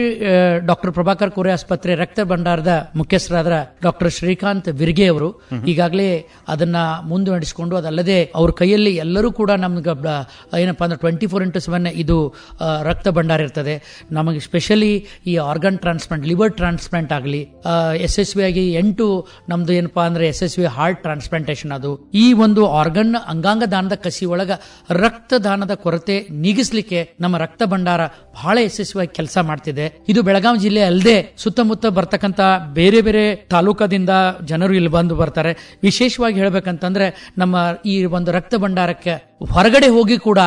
ಡಾಕ್ಟರ್ ಪ್ರಭಾಕರ್ ಕೋರೆ ಆಸ್ಪತ್ರೆ ರಕ್ತ ಭಂಡಾರದ ಮುಖ್ಯಸ್ಥರಾದ ಡಾಕ್ಟರ್ ಶ್ರೀಕಾಂತ್ ವಿರ್ಗೆ ಅವರು ಈಗಾಗಲೇ ಅದನ್ನ ಮುಂದುವರೆಸಿಕೊಂಡು ಅದಲ್ಲದೆ ಅವ್ರ ಕೈಯಲ್ಲಿ ಎಲ್ಲರೂ ಕೂಡ ನಮ್ಗೆ ಏನಪ್ಪಾ ಅಂದ್ರೆ ಟ್ವೆಂಟಿ ಫೋರ್ ಇಂಟು ಸೆವೆನ್ ಇದು ರಕ್ತ ಭಂಡಾರ ಇರ್ತದೆ ನಮಗೆ ಸ್ಪೆಷಲಿ ಈ ಆರ್ಗನ್ ಟ್ರಾನ್ಸ್ಪ್ಲಾಂಟ್ ಲಿವರ್ ಟ್ರಾನ್ಸ್ಪ್ಲಾಂಟ್ ಆಗಲಿ ಆಗಿ ಎಂಟು ನಮ್ದು ಏನಪ್ಪಾ ಅಂದ್ರೆ ಯಶಸ್ವಿ ಹಾರ್ಟ್ ಟ್ರಾನ್ಸ್ಪ್ಲಾಂಟೇಷನ್ ಅದು ಈ ಒಂದು ಆರ್ಗನ್ ಅಂಗಾಂಗ ದಾನದ ಕಸಿ ಒಳಗ ರಕ್ತದಾನದ ಕೊರತೆ ನೀಗಿಸಲಿಕ್ಕೆ ನಮ್ಮ ರಕ್ತ ಭಂಡಾರ ಬಹಳ ಯಶಸ್ವಿಯಾಗಿ ಕೆಲಸ ಮಾಡ್ತಿದೆ ಇದು ಬೆಳಗಾವಿ ಜಿಲ್ಲೆ ಅಲ್ಲದೆ ಸುತ್ತಮುತ್ತ ಬರ್ತಕ್ಕ ಬರ್ತಕ್ಕಂಥ ಬೇರೆ ಬೇರೆ ತಾಲೂಕದಿಂದ ಜನರು ಇಲ್ಲಿ ಬಂದು ಬರ್ತಾರೆ ವಿಶೇಷವಾಗಿ ಹೇಳಬೇಕಂತಂದ್ರೆ ನಮ್ಮ ಈ ಒಂದು ರಕ್ತ ಭಂಡಾರಕ್ಕೆ ಹೊರಗಡೆ ಹೋಗಿ ಕೂಡ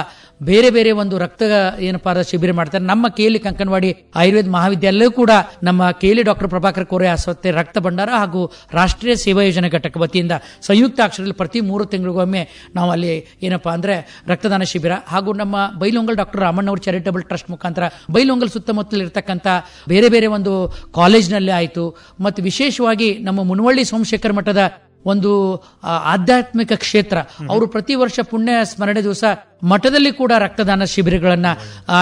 ಬೇರೆ ಬೇರೆ ಒಂದು ರಕ್ತ ಏನಪ್ಪಾ ಶಿಬಿರ ಮಾಡ್ತಾರೆ ನಮ್ಮ ಕೇಲಿ ಕಂಕನವಾಡಿ ಆಯುರ್ವೇದ ಮಹಾವಿದ್ಯಾಲಯ ಕೂಡ ನಮ್ಮ ಕೇಲಿ ಡಾಕ್ಟರ್ ಪ್ರಭಾಕರ್ ಕೋರೆ ಆಸ್ಪತ್ರೆ ರಕ್ತ ಭಂಡಾರ ಹಾಗೂ ರಾಷ್ಟ್ರೀಯ ಸೇವಾ ಯೋಜನೆ ಘಟಕ ವತಿಯಿಂದ ಸಂಯುಕ್ತ ಅಕ್ಷರದಲ್ಲಿ ಪ್ರತಿ ಮೂರು ತಿಂಗಳಿಗೊಮ್ಮೆ ನಾವು ಅಲ್ಲಿ ಏನಪ್ಪಾ ಅಂದ್ರೆ ರಕ್ತದಾನ ಶಿಬಿರ ಹಾಗೂ ನಮ್ಮ ಬೈಲೊಂಗಲ್ ಡಾಕ್ಟರ್ ಅವರು ಚಾರಿಟಬಲ್ ಟ್ರಸ್ಟ್ ಮುಖಾಂತರ ಬೈಲೊಂಗಲ್ ಸುತ್ತಮುತ್ತಲ ಇರತಕ್ಕಂಥ ಬೇರೆ ಬೇರೆ ಒಂದು ಕಾಲೇಜ್ನಲ್ಲಿ ಆಯಿತು ಮತ್ತು ವಿಶೇಷವಾಗಿ ನಮ್ಮ ಮುನವಳ್ಳಿ ಸೋಮಶೇಖರ್ ಮಠದ ಒಂದು ಆಧ್ಯಾತ್ಮಿಕ ಕ್ಷೇತ್ರ ಅವರು ಪ್ರತಿ ವರ್ಷ ಪುಣ್ಯ ಸ್ಮರಣೆ ದಿವಸ ಮಠದಲ್ಲಿ ಕೂಡ ರಕ್ತದಾನ ಶಿಬಿರಗಳನ್ನು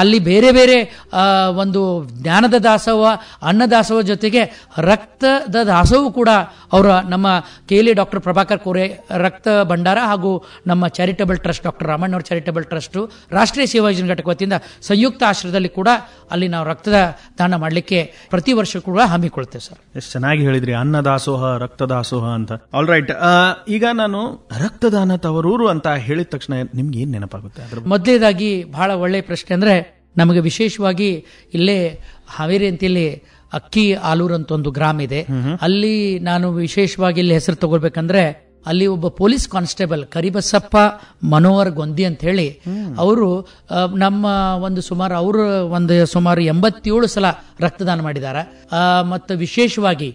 ಅಲ್ಲಿ ಬೇರೆ ಬೇರೆ ಒಂದು ಜ್ಞಾನದ ದಾಸೋಹ ಅನ್ನದಾಸೋಹ ಜೊತೆಗೆ ರಕ್ತದ ದಾಸವೂ ಕೂಡ ಅವರ ನಮ್ಮ ಕೇಲಿ ಡಾಕ್ಟರ್ ಪ್ರಭಾಕರ್ ಕೋರೆ ರಕ್ತ ಭಂಡಾರ ಹಾಗೂ ನಮ್ಮ charitable trust doctor Ramannavar charitable trust ರಾಷ್ಟ್ರೀಯ ಸೇವಾ ಯೋಜನೆ ಘಟಕ ವತಿಯಿಂದ ಸಂಯುಕ್ತ ಆಶ್ರಯದಲ್ಲಿ ಕೂಡ ಅಲ್ಲಿ ನಾವು ರಕ್ತದ ದಾನ ಮಾಡಲಿಕ್ಕೆ ಪ್ರತಿ ವರ್ಷ ಕೂಡ ಹಮ್ಮಿಕೊಳ್ತೇವೆ ಸರ್ ಎಷ್ಟು ಚೆನ್ನಾಗಿ ಹೇಳಿದ್ರಿ ಅನ್ನದಾಸೋಹ ರಕ್ತದಾಸೋಹ ಅಂತ ರೈಟ್ ಈಗ ನಾನು ರಕ್ತದಾನ ತವರೂರು ಅಂತ ಹೇಳಿದ ತಕ್ಷಣ ನಿಮ್ಗೆ ಏನು ನೆನಪಾಗುತ್ತೆ ಅದ್ರ ಮೊದಲೇದಾಗಿ ಬಹಳ ಒಳ್ಳೆ ಪ್ರಶ್ನೆ ಅಂದ್ರೆ ನಮಗೆ ವಿಶೇಷವಾಗಿ ಇಲ್ಲೇ ಹಾವೇರಿ ಅಂತೇಳಿ ಅಕ್ಕಿ ಆಲೂರ್ ಅಂತ ಒಂದು ಗ್ರಾಮ ಇದೆ ಅಲ್ಲಿ ನಾನು ವಿಶೇಷವಾಗಿ ಇಲ್ಲಿ ಹೆಸರು ತಗೋಬೇಕಂದ್ರೆ ಅಲ್ಲಿ ಒಬ್ಬ ಪೊಲೀಸ್ ಕಾನ್ಸ್ಟೇಬಲ್ ಕರಿಬಸಪ್ಪ ಮನೋಹರ್ ಗೊಂದಿ ಅಂತ ಹೇಳಿ ಅವರು ನಮ್ಮ ಒಂದು ಸುಮಾರು ಅವರು ಒಂದು ಸುಮಾರು ಎಂಬತ್ತೇಳು ಸಲ ರಕ್ತದಾನ ಮಾಡಿದ್ದಾರೆ ಮತ್ತು ವಿಶೇಷವಾಗಿ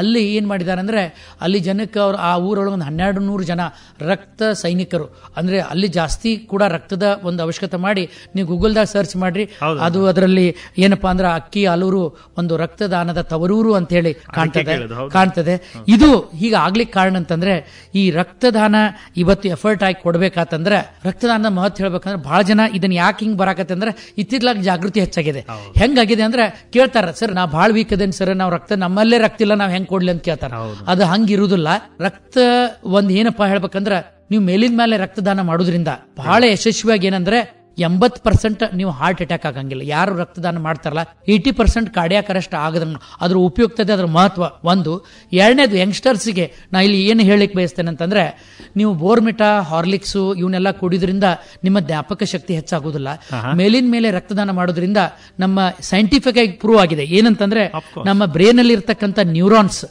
ಅಲ್ಲಿ ಏನು ಮಾಡಿದ್ದಾರೆ ಅಂದರೆ ಅಲ್ಲಿ ಜನಕ್ಕೆ ಅವರು ಆ ಊರೊಳಗೆ ಒಂದು ಹನ್ನೆರಡು ನೂರು ಜನ ರಕ್ತ ಸೈನಿಕರು ಅಂದರೆ ಅಲ್ಲಿ ಜಾಸ್ತಿ ಕೂಡ ರಕ್ತದ ಒಂದು ಅವಶ್ಯಕತೆ ಮಾಡಿ ನೀವು ಗೂಗಲ್ದಾಗ ಸರ್ಚ್ ಮಾಡಿರಿ ಅದು ಅದರಲ್ಲಿ ಏನಪ್ಪಾ ಅಂದ್ರೆ ಅಕ್ಕಿ ಆಲೂರು ಒಂದು ರಕ್ತದಾನದ ತವರೂರು ಅಂತ ಹೇಳಿ ಕಾಣ್ತದೆ ಕಾಣ್ತದೆ ಇದು ಆಗ್ಲಿಕ್ಕೆ ಕಾರಣ ಅಂತಂದ್ರೆ ಈ ರಕ್ತದಾನ ಇವತ್ತು ಎಫರ್ಟ್ ಆಗಿ ಕೊಡ್ಬೇಕಾತಂದ್ರೆ ರಕ್ತದಾನದ ಮಹತ್ವ ಹೇಳ್ಬೇಕಂದ್ರೆ ಬಹಳ ಜನ ಇದನ್ನ ಯಾಕೆ ಹಿಂಗ್ ಬರಾಕತ್ತೆ ಅಂದ್ರೆ ಜಾಗೃತಿ ಹೆಚ್ಚಾಗಿದೆ ಹೆಂಗಾಗಿದೆ ಅಂದ್ರೆ ಕೇಳ್ತಾರ ಸರ್ ನಾ ಭಾಳ ವೀಕ್ ಅದೇನು ಸರ್ ನಾವು ರಕ್ತ ನಮ್ಮಲ್ಲೇ ರಕ್ತ ನಾವ್ ನಾವು ಹೆಂಗೆ ಕೊಡ್ಲಿ ಅಂತ ಕೇಳ್ತಾರ ಅದು ಹಂಗಿರುವುದಿಲ್ಲ ರಕ್ತ ಒಂದ್ ಏನಪ್ಪಾ ಹೇಳ್ಬೇಕಂದ್ರ ನೀವು ಮೇಲಿನ ಮೇಲೆ ರಕ್ತದಾನ ಮಾಡೋದ್ರಿಂದ ಬಹಳ ಯಶಸ್ವಿಯಾಗಿ ಏನಂದ್ರೆ ಎಂಬತ್ತು ಪರ್ಸೆಂಟ್ ನೀವು ಹಾರ್ಟ್ ಅಟ್ಯಾಕ್ ಆಗಂಗಿಲ್ಲ ಯಾರು ರಕ್ತದಾನ ಮಾಡ್ತಾರಲ್ಲ ಏಯ್ಟಿ ಪರ್ಸೆಂಟ್ ಕಾರ್ಡಿಯಾಕ್ ಅರೆಸ್ಟ್ ಆಗದ್ರ ಅದ್ರ ಉಪಯುಕ್ತತೆ ಅದರ ಮಹತ್ವ ಒಂದು ಎರಡನೇದು ಯಂಗ್ಸ್ಟರ್ಸಿಗೆ ನಾ ಇಲ್ಲಿ ಏನು ಹೇಳಲಿಕ್ಕೆ ಬಯಸ್ತೇನೆ ಅಂತಂದ್ರೆ ನೀವು ಬೋರ್ಮಿಟಾ ಹಾರ್ಲಿಕ್ಸು ಇವನ್ನೆಲ್ಲ ಕುಡಿದ್ರಿಂದ ನಿಮ್ಮ ಜ್ಞಾಪಕ ಶಕ್ತಿ ಹೆಚ್ಚಾಗುವುದಿಲ್ಲ ಮೇಲಿನ ಮೇಲೆ ರಕ್ತದಾನ ಮಾಡೋದ್ರಿಂದ ನಮ್ಮ ಸೈಂಟಿಫಿಕ್ ಆಗಿ ಪ್ರೂವ್ ಆಗಿದೆ ಏನಂತಂದ್ರೆ ನಮ್ಮ ಬ್ರೇನ್ ಅಲ್ಲಿ ಇರ್ತಕ್ಕಂಥ ನ್ಯೂರಾನ್ಸ್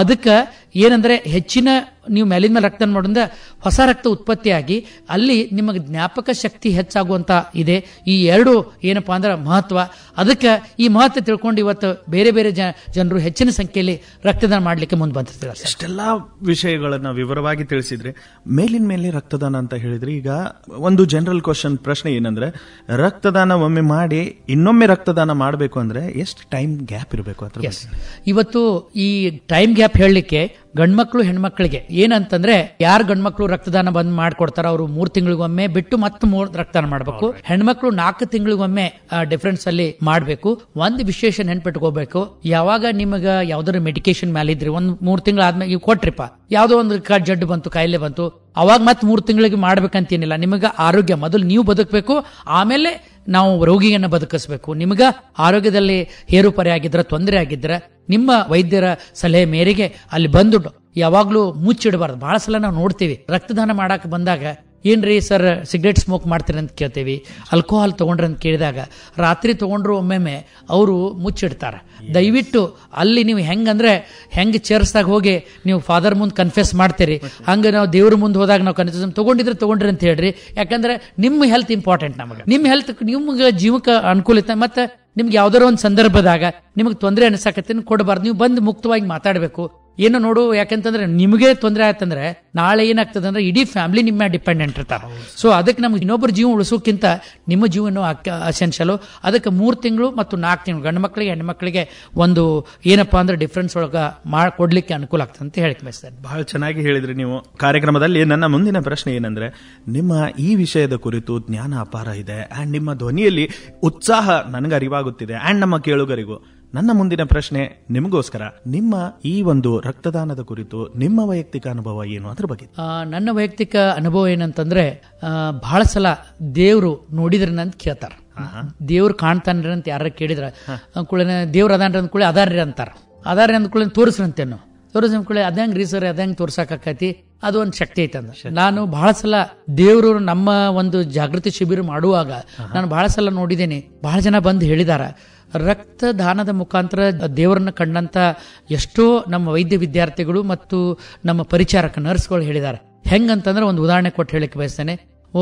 ಅದಕ್ಕೆ ಏನಂದರೆ ಹೆಚ್ಚಿನ ನೀವು ಮೇಲಿನ ಮೇಲೆ ರಕ್ತ ಮಾಡೋದ್ರಿಂದ ಹೊಸ ರಕ್ತ ಉತ್ಪತ್ತಿಯಾಗಿ ಅಲ್ಲಿ ನಿಮಗೆ ಜ್ಞಾಪಕ ಶಕ್ತಿ ಹೆಚ್ಚಾಗುವಂಥ ಇದೆ ಈ ಎರಡು ಏನಪ್ಪ ಅಂದ್ರೆ ಮಹತ್ವ ಅದಕ್ಕೆ ಈ ಮಹತ್ವ ತಿಳ್ಕೊಂಡು ಇವತ್ತು ಬೇರೆ ಬೇರೆ ಜನರು ಹೆಚ್ಚಿನ ಸಂಖ್ಯೆಯಲ್ಲಿ ರಕ್ತದಾನ ಮಾಡಲಿಕ್ಕೆ ಮುಂದೆ ಬಂದಿರ್ತೀರ ಅಷ್ಟೆಲ್ಲ ವಿಷಯಗಳನ್ನು ವಿವರವಾಗಿ ತಿಳಿಸಿದ್ರೆ ಮೇಲಿನ ಮೇಲೆ ರಕ್ತದಾನ ಅಂತ ಹೇಳಿದ್ರೆ ಈಗ ಒಂದು ಜನರಲ್ ಕ್ವಶನ್ ಪ್ರಶ್ನೆ ಏನಂದ್ರೆ ರಕ್ತದಾನ ಒಮ್ಮೆ ಮಾಡಿ ಇನ್ನೊಮ್ಮೆ ರಕ್ತದಾನ ಮಾಡಬೇಕು ಅಂದ್ರೆ ಎಷ್ಟು ಟೈಮ್ ಗ್ಯಾಪ್ ಇರಬೇಕು ಇವತ್ತು ಈ ಟೈಮ್ ಗ್ಯಾಪ್ ಹೇಳಲಿಕ್ಕೆ ಗಂಡ್ಮಕ್ಳು ಹೆಣ್ಮಕ್ಳಿಗೆ ಏನಂತಂದ್ರೆ ಯಾರು ಗಂಡ್ಮಕ್ಳು ರಕ್ತದಾನ ಬಂದ್ ಮಾಡ್ಕೊಡ್ತಾರ ಅವರು ಮೂರ್ ತಿಂಗಳಿಗೊಮ್ಮೆ ಬಿಟ್ಟು ಮತ್ತೆ ಮೂರ್ ರಕ್ತದಾನ ಮಾಡಬೇಕು ಹೆಣ್ಮಕ್ಳು ನಾಲ್ಕು ತಿಂಗಳಿಗೊಮ್ಮೆ ಡಿಫ್ರೆನ್ಸ್ ಅಲ್ಲಿ ಮಾಡಬೇಕು ಒಂದು ವಿಶೇಷ ನೆನ್ಪಿಟ್ಕೋಬೇಕು ಯಾವಾಗ ನಿಮಗ ಯಾವ್ದಾದ್ರು ಮೆಡಿಕೇಶನ್ ಮ್ಯಾಲಿದ್ರಿ ಇದ್ರಿ ಒಂದ್ ಮೂರ್ ತಿಂಗಳ ಆದ್ಮೇಲೆ ಕೊಟ್ರಿಪ್ಪ ಯಾವ್ದೋ ಒಂದು ಜಡ್ಡು ಬಂತು ಕಾಯಿಲೆ ಬಂತು ಅವಾಗ ಮತ್ತೆ ಮೂರು ತಿಂಗಳಿಗೆ ಮಾಡ್ಬೇಕಂತೇನಿಲ್ಲ ನಿಮಗೆ ಆರೋಗ್ಯ ಮೊದಲು ನೀವು ಬದುಕಬೇಕು ಆಮೇಲೆ ನಾವು ರೋಗಿಯನ್ನು ಬದುಕಿಸಬೇಕು ನಿಮಗೆ ಆರೋಗ್ಯದಲ್ಲಿ ಏರುಪರಿ ಆಗಿದ್ರೆ ತೊಂದರೆ ಆಗಿದ್ರೆ ನಿಮ್ಮ ವೈದ್ಯರ ಸಲಹೆ ಮೇರೆಗೆ ಅಲ್ಲಿ ಬಂದು ಯಾವಾಗಲೂ ಮುಚ್ಚಿಡಬಾರ್ದು ಬಹಳ ಸಲ ನಾವು ನೋಡ್ತೀವಿ ರಕ್ತದಾನ ಮಾಡಕ್ಕೆ ಬಂದಾಗ ಏನ್ರಿ ಸರ್ ಸಿಗರೇಟ್ ಸ್ಮೋಕ್ ಮಾಡ್ತೀರಿ ಅಂತ ಕೇಳ್ತೇವಿ ಆಲ್ಕೋಹಾಲ್ ತಗೊಂಡ್ರೆ ಅಂತ ಕೇಳಿದಾಗ ರಾತ್ರಿ ತಗೊಂಡ್ರು ಒಮ್ಮೆಮ್ಮೆ ಅವರು ಮುಚ್ಚಿಡ್ತಾರೆ ದಯವಿಟ್ಟು ಅಲ್ಲಿ ನೀವು ಹೆಂಗಂದ್ರೆ ಹೆಂಗೆ ಚೇರ್ಸ್ದಾಗ ಹೋಗಿ ನೀವು ಫಾದರ್ ಮುಂದೆ ಕನ್ಫೆಸ್ ಮಾಡ್ತೀರಿ ಹಂಗೆ ನಾವು ದೇವ್ರ ಮುಂದೆ ಹೋದಾಗ ನಾವು ಕನ್ಫ್ಯೂಸ್ ತಗೊಂಡಿದ್ರೆ ತಗೊಂಡ್ರಿ ಅಂತ ಹೇಳ್ರಿ ಯಾಕಂದ್ರೆ ನಿಮ್ಮ ಹೆಲ್ತ್ ಇಂಪಾರ್ಟೆಂಟ್ ನಮಗೆ ನಿಮ್ಮ ಹೆಲ್ತ್ ನಿಮ್ಗೆ ಜೀವಕ್ಕೆ ಅನುಕೂಲಿತ ಮತ್ತೆ ನಿಮ್ಗೆ ಯಾವ್ದಾರ ಒಂದು ಸಂದರ್ಭದಾಗ ನಿಮಗೆ ತೊಂದರೆ ಅನಿಸಕತ್ತಿನ ಕೊಡಬಾರ್ದು ನೀವು ಬಂದು ಮುಕ್ತವಾಗಿ ಮಾತಾಡಬೇಕು ಏನು ನೋಡು ಯಾಕಂತಂದ್ರೆ ನಿಮಗೆ ತೊಂದರೆ ಆಯ್ತಂದ್ರೆ ನಾಳೆ ಏನಾಗ್ತದೆ ಅಂದ್ರೆ ಇಡೀ ಫ್ಯಾಮಿಲಿ ನಿಮ್ಮ ಡಿಪೆಂಡೆಂಟ್ ಇರ್ತಾರೆ ಸೊ ಅದಕ್ಕೆ ನಮ್ಗೆ ಇನ್ನೊಬ್ಬರು ಜೀವ ಉಳಿಸೋಕ್ಕಿಂತ ನಿಮ್ಮ ಜೀವನ ಅಸೆನ್ಷಿಯಲು ಅದಕ್ಕೆ ಮೂರು ತಿಂಗಳು ಮತ್ತು ನಾಲ್ಕು ತಿಂಗಳು ಗಂಡು ಮಕ್ಕಳಿಗೆ ಹೆಣ್ಣು ಮಕ್ಕಳಿಗೆ ಒಂದು ಏನಪ್ಪಾ ಅಂದ್ರೆ ಡಿಫ್ರೆನ್ಸ್ ಒಳಗೆ ಮಾಡಿಕೊಡ್ಲಿಕ್ಕೆ ಅನುಕೂಲ ಆಗ್ತದೆ ಅಂತ ಹೇಳಿ ಬಯಸ್ತೇನೆ ಬಹಳ ಚೆನ್ನಾಗಿ ಹೇಳಿದ್ರಿ ನೀವು ಕಾರ್ಯಕ್ರಮದಲ್ಲಿ ನನ್ನ ಮುಂದಿನ ಪ್ರಶ್ನೆ ಏನಂದ್ರೆ ನಿಮ್ಮ ಈ ವಿಷಯದ ಕುರಿತು ಜ್ಞಾನ ಅಪಾರ ಇದೆ ಆ್ಯಂಡ್ ನಿಮ್ಮ ಧ್ವನಿಯಲ್ಲಿ ಉತ್ಸಾಹ ನನಗೆ ಅರಿವಾಗುತ್ತಿದೆ ಆ್ಯಂಡ್ ನಮ್ಮ ಕೇಳುಗರಿಗೂ ನನ್ನ ಮುಂದಿನ ಪ್ರಶ್ನೆ ನಿಮಗೋಸ್ಕರ ನಿಮ್ಮ ಈ ಒಂದು ರಕ್ತದಾನದ ಕುರಿತು ನಿಮ್ಮ ವೈಯಕ್ತಿಕ ಅನುಭವ ಏನು ಅದ್ರ ಬಗ್ಗೆ ನನ್ನ ವೈಯಕ್ತಿಕ ಅನುಭವ ಏನಂತಂದ್ರೆ ಬಹಳ ಸಲ ದೇವರು ನೋಡಿದ್ರೆ ಅಂತ ಕೇಳ್ತಾರ ದೇವ್ರು ಕಾಣ್ತಾನ್ರಿ ಅಂತ ಯಾರ ಕೇಳಿದ್ರ ಕುಳೆ ದೇವ್ರು ಅದಾನ್ರಿ ಅಂದ್ಕೊಳ್ಳಿ ಅದಾರ್ರಿ ಅಂತಾರ ಅದಾರ್ರಿ ಅಂದ್ಕೊಳ್ಳಿ ತೋರಿಸ್ರಂತೇನು ತೋರಿಸ್ ಅಂದ್ಕೊಳ್ಳಿ ಅದಂಗ್ ರೀ ಸರ್ ಅದಂಗ್ ತೋರ್ಸಕ್ಕಾಕತಿ ಅದು ಒಂದು ಶಕ್ತಿ ಐತೆ ಅಂದ್ರೆ ನಾನು ಬಹಳ ಸಲ ದೇವರು ನಮ್ಮ ಒಂದು ಜಾಗೃತಿ ಶಿಬಿರ ಮಾಡುವಾಗ ನಾನು ಬಹಳ ಸಲ ನೋಡಿದೇನೆ ಬಹಳ ಜನ ಬಂದು ಹೇಳಿದಾರ ರಕ್ತದಾನದ ಮುಖಾಂತರ ದೇವರನ್ನ ಕಂಡಂತ ಎಷ್ಟೋ ನಮ್ಮ ವೈದ್ಯ ವಿದ್ಯಾರ್ಥಿಗಳು ಮತ್ತು ನಮ್ಮ ಪರಿಚಾರಕ ನರ್ಸ್ಗಳು ಹೇಳಿದ್ದಾರೆ ಹೆಂಗಂತಂದ್ರೆ ಒಂದು ಉದಾಹರಣೆ ಕೊಟ್ಟು ಹೇಳಕ್ಕೆ ಬಯಸ್ತೇನೆ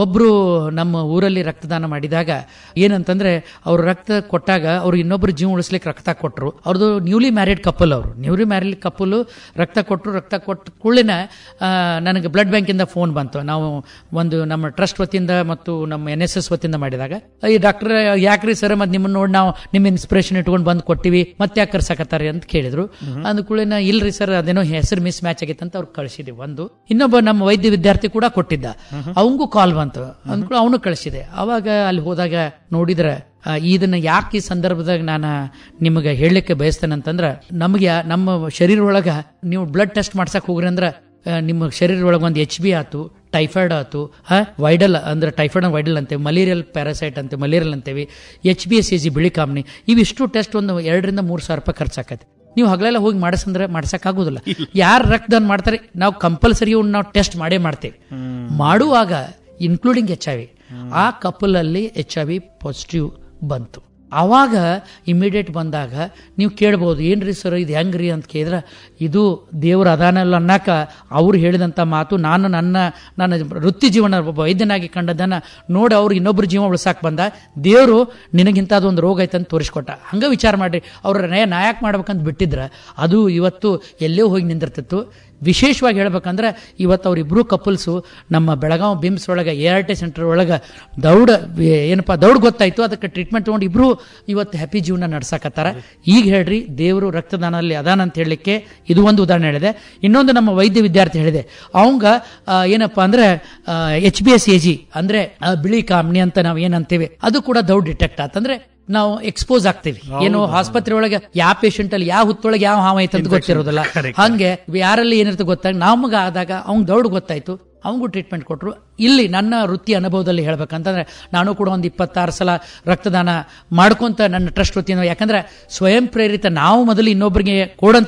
ಒಬ್ಬರು ನಮ್ಮ ಊರಲ್ಲಿ ರಕ್ತದಾನ ಮಾಡಿದಾಗ ಏನಂತಂದ್ರೆ ಅವರು ರಕ್ತ ಕೊಟ್ಟಾಗ ಅವರು ಇನ್ನೊಬ್ರು ಜೀವ ಉಳಿಸ್ಲಿಕ್ಕೆ ರಕ್ತ ಕೊಟ್ಟರು ಅವ್ರದ್ದು ನ್ಯೂಲಿ ಮ್ಯಾರಿಡ್ ಕಪಲ್ ಅವರು ನ್ಯೂಲಿ ಮ್ಯಾರಿಡ್ ಕಪಲ್ ರಕ್ತ ಕೊಟ್ಟರು ರಕ್ತ ಕೊಟ್ಟ ಕೂಳಿನ ನನಗೆ ಬ್ಲಡ್ ಬ್ಯಾಂಕಿಂದ ಫೋನ್ ಬಂತು ನಾವು ಒಂದು ನಮ್ಮ ಟ್ರಸ್ಟ್ ವತಿಯಿಂದ ಮತ್ತು ನಮ್ಮ ಎನ್ ಎಸ್ ಎಸ್ ವತಿಯಿಂದ ಮಾಡಿದಾಗ ಈ ಡಾಕ್ಟರ್ ಯಾಕ್ರಿ ಸರ್ ಮತ್ತು ನಿಮ್ಮನ್ನು ನೋಡಿ ನಾವು ನಿಮ್ಮ ಇನ್ಸ್ಪಿರೇಷನ್ ಇಟ್ಕೊಂಡು ಬಂದು ಕೊಟ್ಟಿವಿ ಮತ್ತೆ ಯಾಕೆ ಕರ್ಸಕತ್ತಾರೆ ಅಂತ ಕೇಳಿದ್ರು ಅಂದ ಕೂಳಿನ ಇಲ್ರಿ ಸರ್ ಅದೇನೋ ಹೆಸರು ಮಿಸ್ ಮ್ಯಾಚ್ ಆಗಿತ್ತು ಅಂತ ಅವ್ರು ಕಳಿಸಿದ್ವಿ ಒಂದು ಇನ್ನೊಬ್ಬ ನಮ್ಮ ವೈದ್ಯ ವಿದ್ಯಾರ್ಥಿ ಕೂಡ ಕೊಟ್ಟಿದ್ದ ಅವಂಗೂ ಕಾಲ್ ಬಂತು ಅವನು ಕಳಿಸಿದೆ ಅವಾಗ ಅಲ್ಲಿ ಹೋದಾಗ ನೋಡಿದ್ರೆ ಇದನ್ನ ಯಾಕೆ ಈ ಸಂದರ್ಭದಾಗ ನಾನು ನಿಮಗೆ ಹೇಳಲಿಕ್ಕೆ ಬಯಸ್ತೇನೆ ಅಂತಂದ್ರೆ ನಮಗೆ ನಮ್ಮ ಶರೀರ ಒಳಗೆ ನೀವು ಬ್ಲಡ್ ಟೆಸ್ಟ್ ಮಾಡ್ಸಕ್ ಹೋಗ್ರಿ ಅಂದ್ರೆ ನಿಮ್ಮ ಶರೀರ ಒಳಗೆ ಒಂದು ಎಚ್ ಬಿ ಆಯ್ತು ಟೈಫಾಯ್ಡ್ ಆಯ್ತು ವೈಡಲ್ ಅಂದ್ರೆ ಟೈಫಾಯ್ಡ್ ವೈಡಲ್ ಅಂತೇವೆ ಮಲೇರಿಯಲ್ ಪ್ಯಾರಾಸೈಟ್ ಅಂತೇವೆ ಮಲೇರಿಯಲ್ ಅಂತೇವೆ H B S C G ಬಿಳಿ ಕಾಮನಿ ಇವಿಷ್ಟು ಟೆಸ್ಟ್ ಒಂದು ಎರಡರಿಂದ ಮೂರು ಸಾವಿರ ರೂಪಾಯಿ ಖರ್ಚಾಕತಿ ನೀವು ಹಗಲೆಲ್ಲ ಹೋಗಿ ಮಾಡಿಸಂದ್ರೆ ಆಗುದಿಲ್ಲ ಯಾರು ರಕ್ತದಾನ ಮಾಡ್ತಾರೆ ನಾವು ಕಂಪಲ್ಸರಿ ನಾವು ಟೆಸ್ಟ್ ಮಾಡೇ ಮಾಡ್ತೇವೆ ಮಾಡುವಾಗ ಇನ್ಕ್ಲೂಡಿಂಗ್ ಎಚ್ ಐ ವಿ ಆ ಕಪಲಲ್ಲಿ ಎಚ್ ಐ ವಿ ಪಾಸಿಟಿವ್ ಬಂತು ಆವಾಗ ಇಮಿಡಿಯೇಟ್ ಬಂದಾಗ ನೀವು ಕೇಳ್ಬೋದು ಏನ್ರಿ ಸರ್ ಇದು ಹೆಂಗ್ರಿ ಅಂತ ಕೇಳಿದ್ರೆ ಇದು ದೇವ್ರ ಅದಾನಲ್ಲ ಅನ್ನಾಕ ಅವ್ರು ಹೇಳಿದಂಥ ಮಾತು ನಾನು ನನ್ನ ನನ್ನ ವೃತ್ತಿ ಜೀವನ ವೈದ್ಯನಾಗಿ ಕಂಡದನ್ನ ನೋಡಿ ಅವ್ರು ಇನ್ನೊಬ್ರು ಜೀವ ಉಳಿಸಾಕ್ ಬಂದ ದೇವರು ಅದೊಂದು ರೋಗ ಐತಂತ ತೋರಿಸ್ಕೊಟ್ಟ ಹಂಗೆ ವಿಚಾರ ಮಾಡ್ರಿ ಅವ್ರ ನಯ ನಾಯಕ್ ಮಾಡ್ಬೇಕಂತ ಬಿಟ್ಟಿದ್ರೆ ಅದು ಇವತ್ತು ಎಲ್ಲೇ ಹೋಗಿ ನಿಂದಿರ್ತಿತ್ತು ವಿಶೇಷವಾಗಿ ಹೇಳ್ಬೇಕಂದ್ರೆ ಇವತ್ತು ಅವರಿಬ್ಬರು ಕಪಲ್ಸು ನಮ್ಮ ಬೆಳಗಾವಿ ಬಿಮ್ಸ್ ಒಳಗೆ ಎ ಆರ್ ಟಿ ಸೆಂಟರ್ ಒಳಗೆ ದೌಡ್ ಏನಪ್ಪ ದೌಡ್ ಗೊತ್ತಾಯಿತು ಅದಕ್ಕೆ ಟ್ರೀಟ್ಮೆಂಟ್ ತೊಗೊಂಡು ಇಬ್ಬರು ಇವತ್ತು ಹ್ಯಾಪಿ ಜೀವನ ನಡ್ಸಕತ್ತಾರ ಈಗ ಹೇಳ್ರಿ ದೇವರು ರಕ್ತದಾನದಲ್ಲಿ ಅಂತ ಹೇಳಲಿಕ್ಕೆ ಇದು ಒಂದು ಉದಾಹರಣೆ ಹೇಳಿದೆ ಇನ್ನೊಂದು ನಮ್ಮ ವೈದ್ಯ ವಿದ್ಯಾರ್ಥಿ ಹೇಳಿದೆ ಅವಂಗ ಏನಪ್ಪ ಅಂದ್ರೆ H B S A G ಅಂದರೆ ಬಿಳಿ ಕಾಮಣಿ ಅಂತ ನಾವು ಏನಂತೀವಿ ಅದು ಕೂಡ ದೌಡ್ ಡಿಟೆಕ್ಟ್ ಆತಂದ್ರೆ ನಾವು ಎಕ್ಸ್ಪೋಸ್ ಆಗ್ತೀವಿ ಏನು ಆಸ್ಪತ್ರೆ ಒಳಗೆ ಯಾವ ಪೇಷಂಟ್ ಅಲ್ಲಿ ಯಾವ ಹುತ್ತೊಳಗೆ ಯಾವ ಹಾವ ಐತೆ ಅಂತ ಗೊತ್ತಿರೋದಿಲ್ಲ ಹಂಗೆ ಯಾರಲ್ಲಿ ಏನಿರುತ್ತೆ ಗೊತ್ತಾಗ ನಮ್ಗ ಆದಾಗ ಅವ್ನ್ ದೌಡ್ ಗೊತ್ತಾಯ್ತು ಅವನಿಗೂ ಟ್ರೀಟ್ಮೆಂಟ್ ಕೊಟ್ಟರು ಇಲ್ಲಿ ನನ್ನ ವೃತ್ತಿ ಅನುಭವದಲ್ಲಿ ಹೇಳಬೇಕಂತಂದರೆ ನಾನು ಕೂಡ ಒಂದು ಇಪ್ಪತ್ತಾರು ಸಲ ರಕ್ತದಾನ ಮಾಡ್ಕೊಂತ ನನ್ನ ಟ್ರಸ್ಟ್ ವೃತ್ತಿಯನ್ನು ಯಾಕಂದ್ರೆ ಸ್ವಯಂ ಪ್ರೇರಿತ ನಾವು ಮೊದಲು ಇನ್ನೊಬ್ಬರಿಗೆ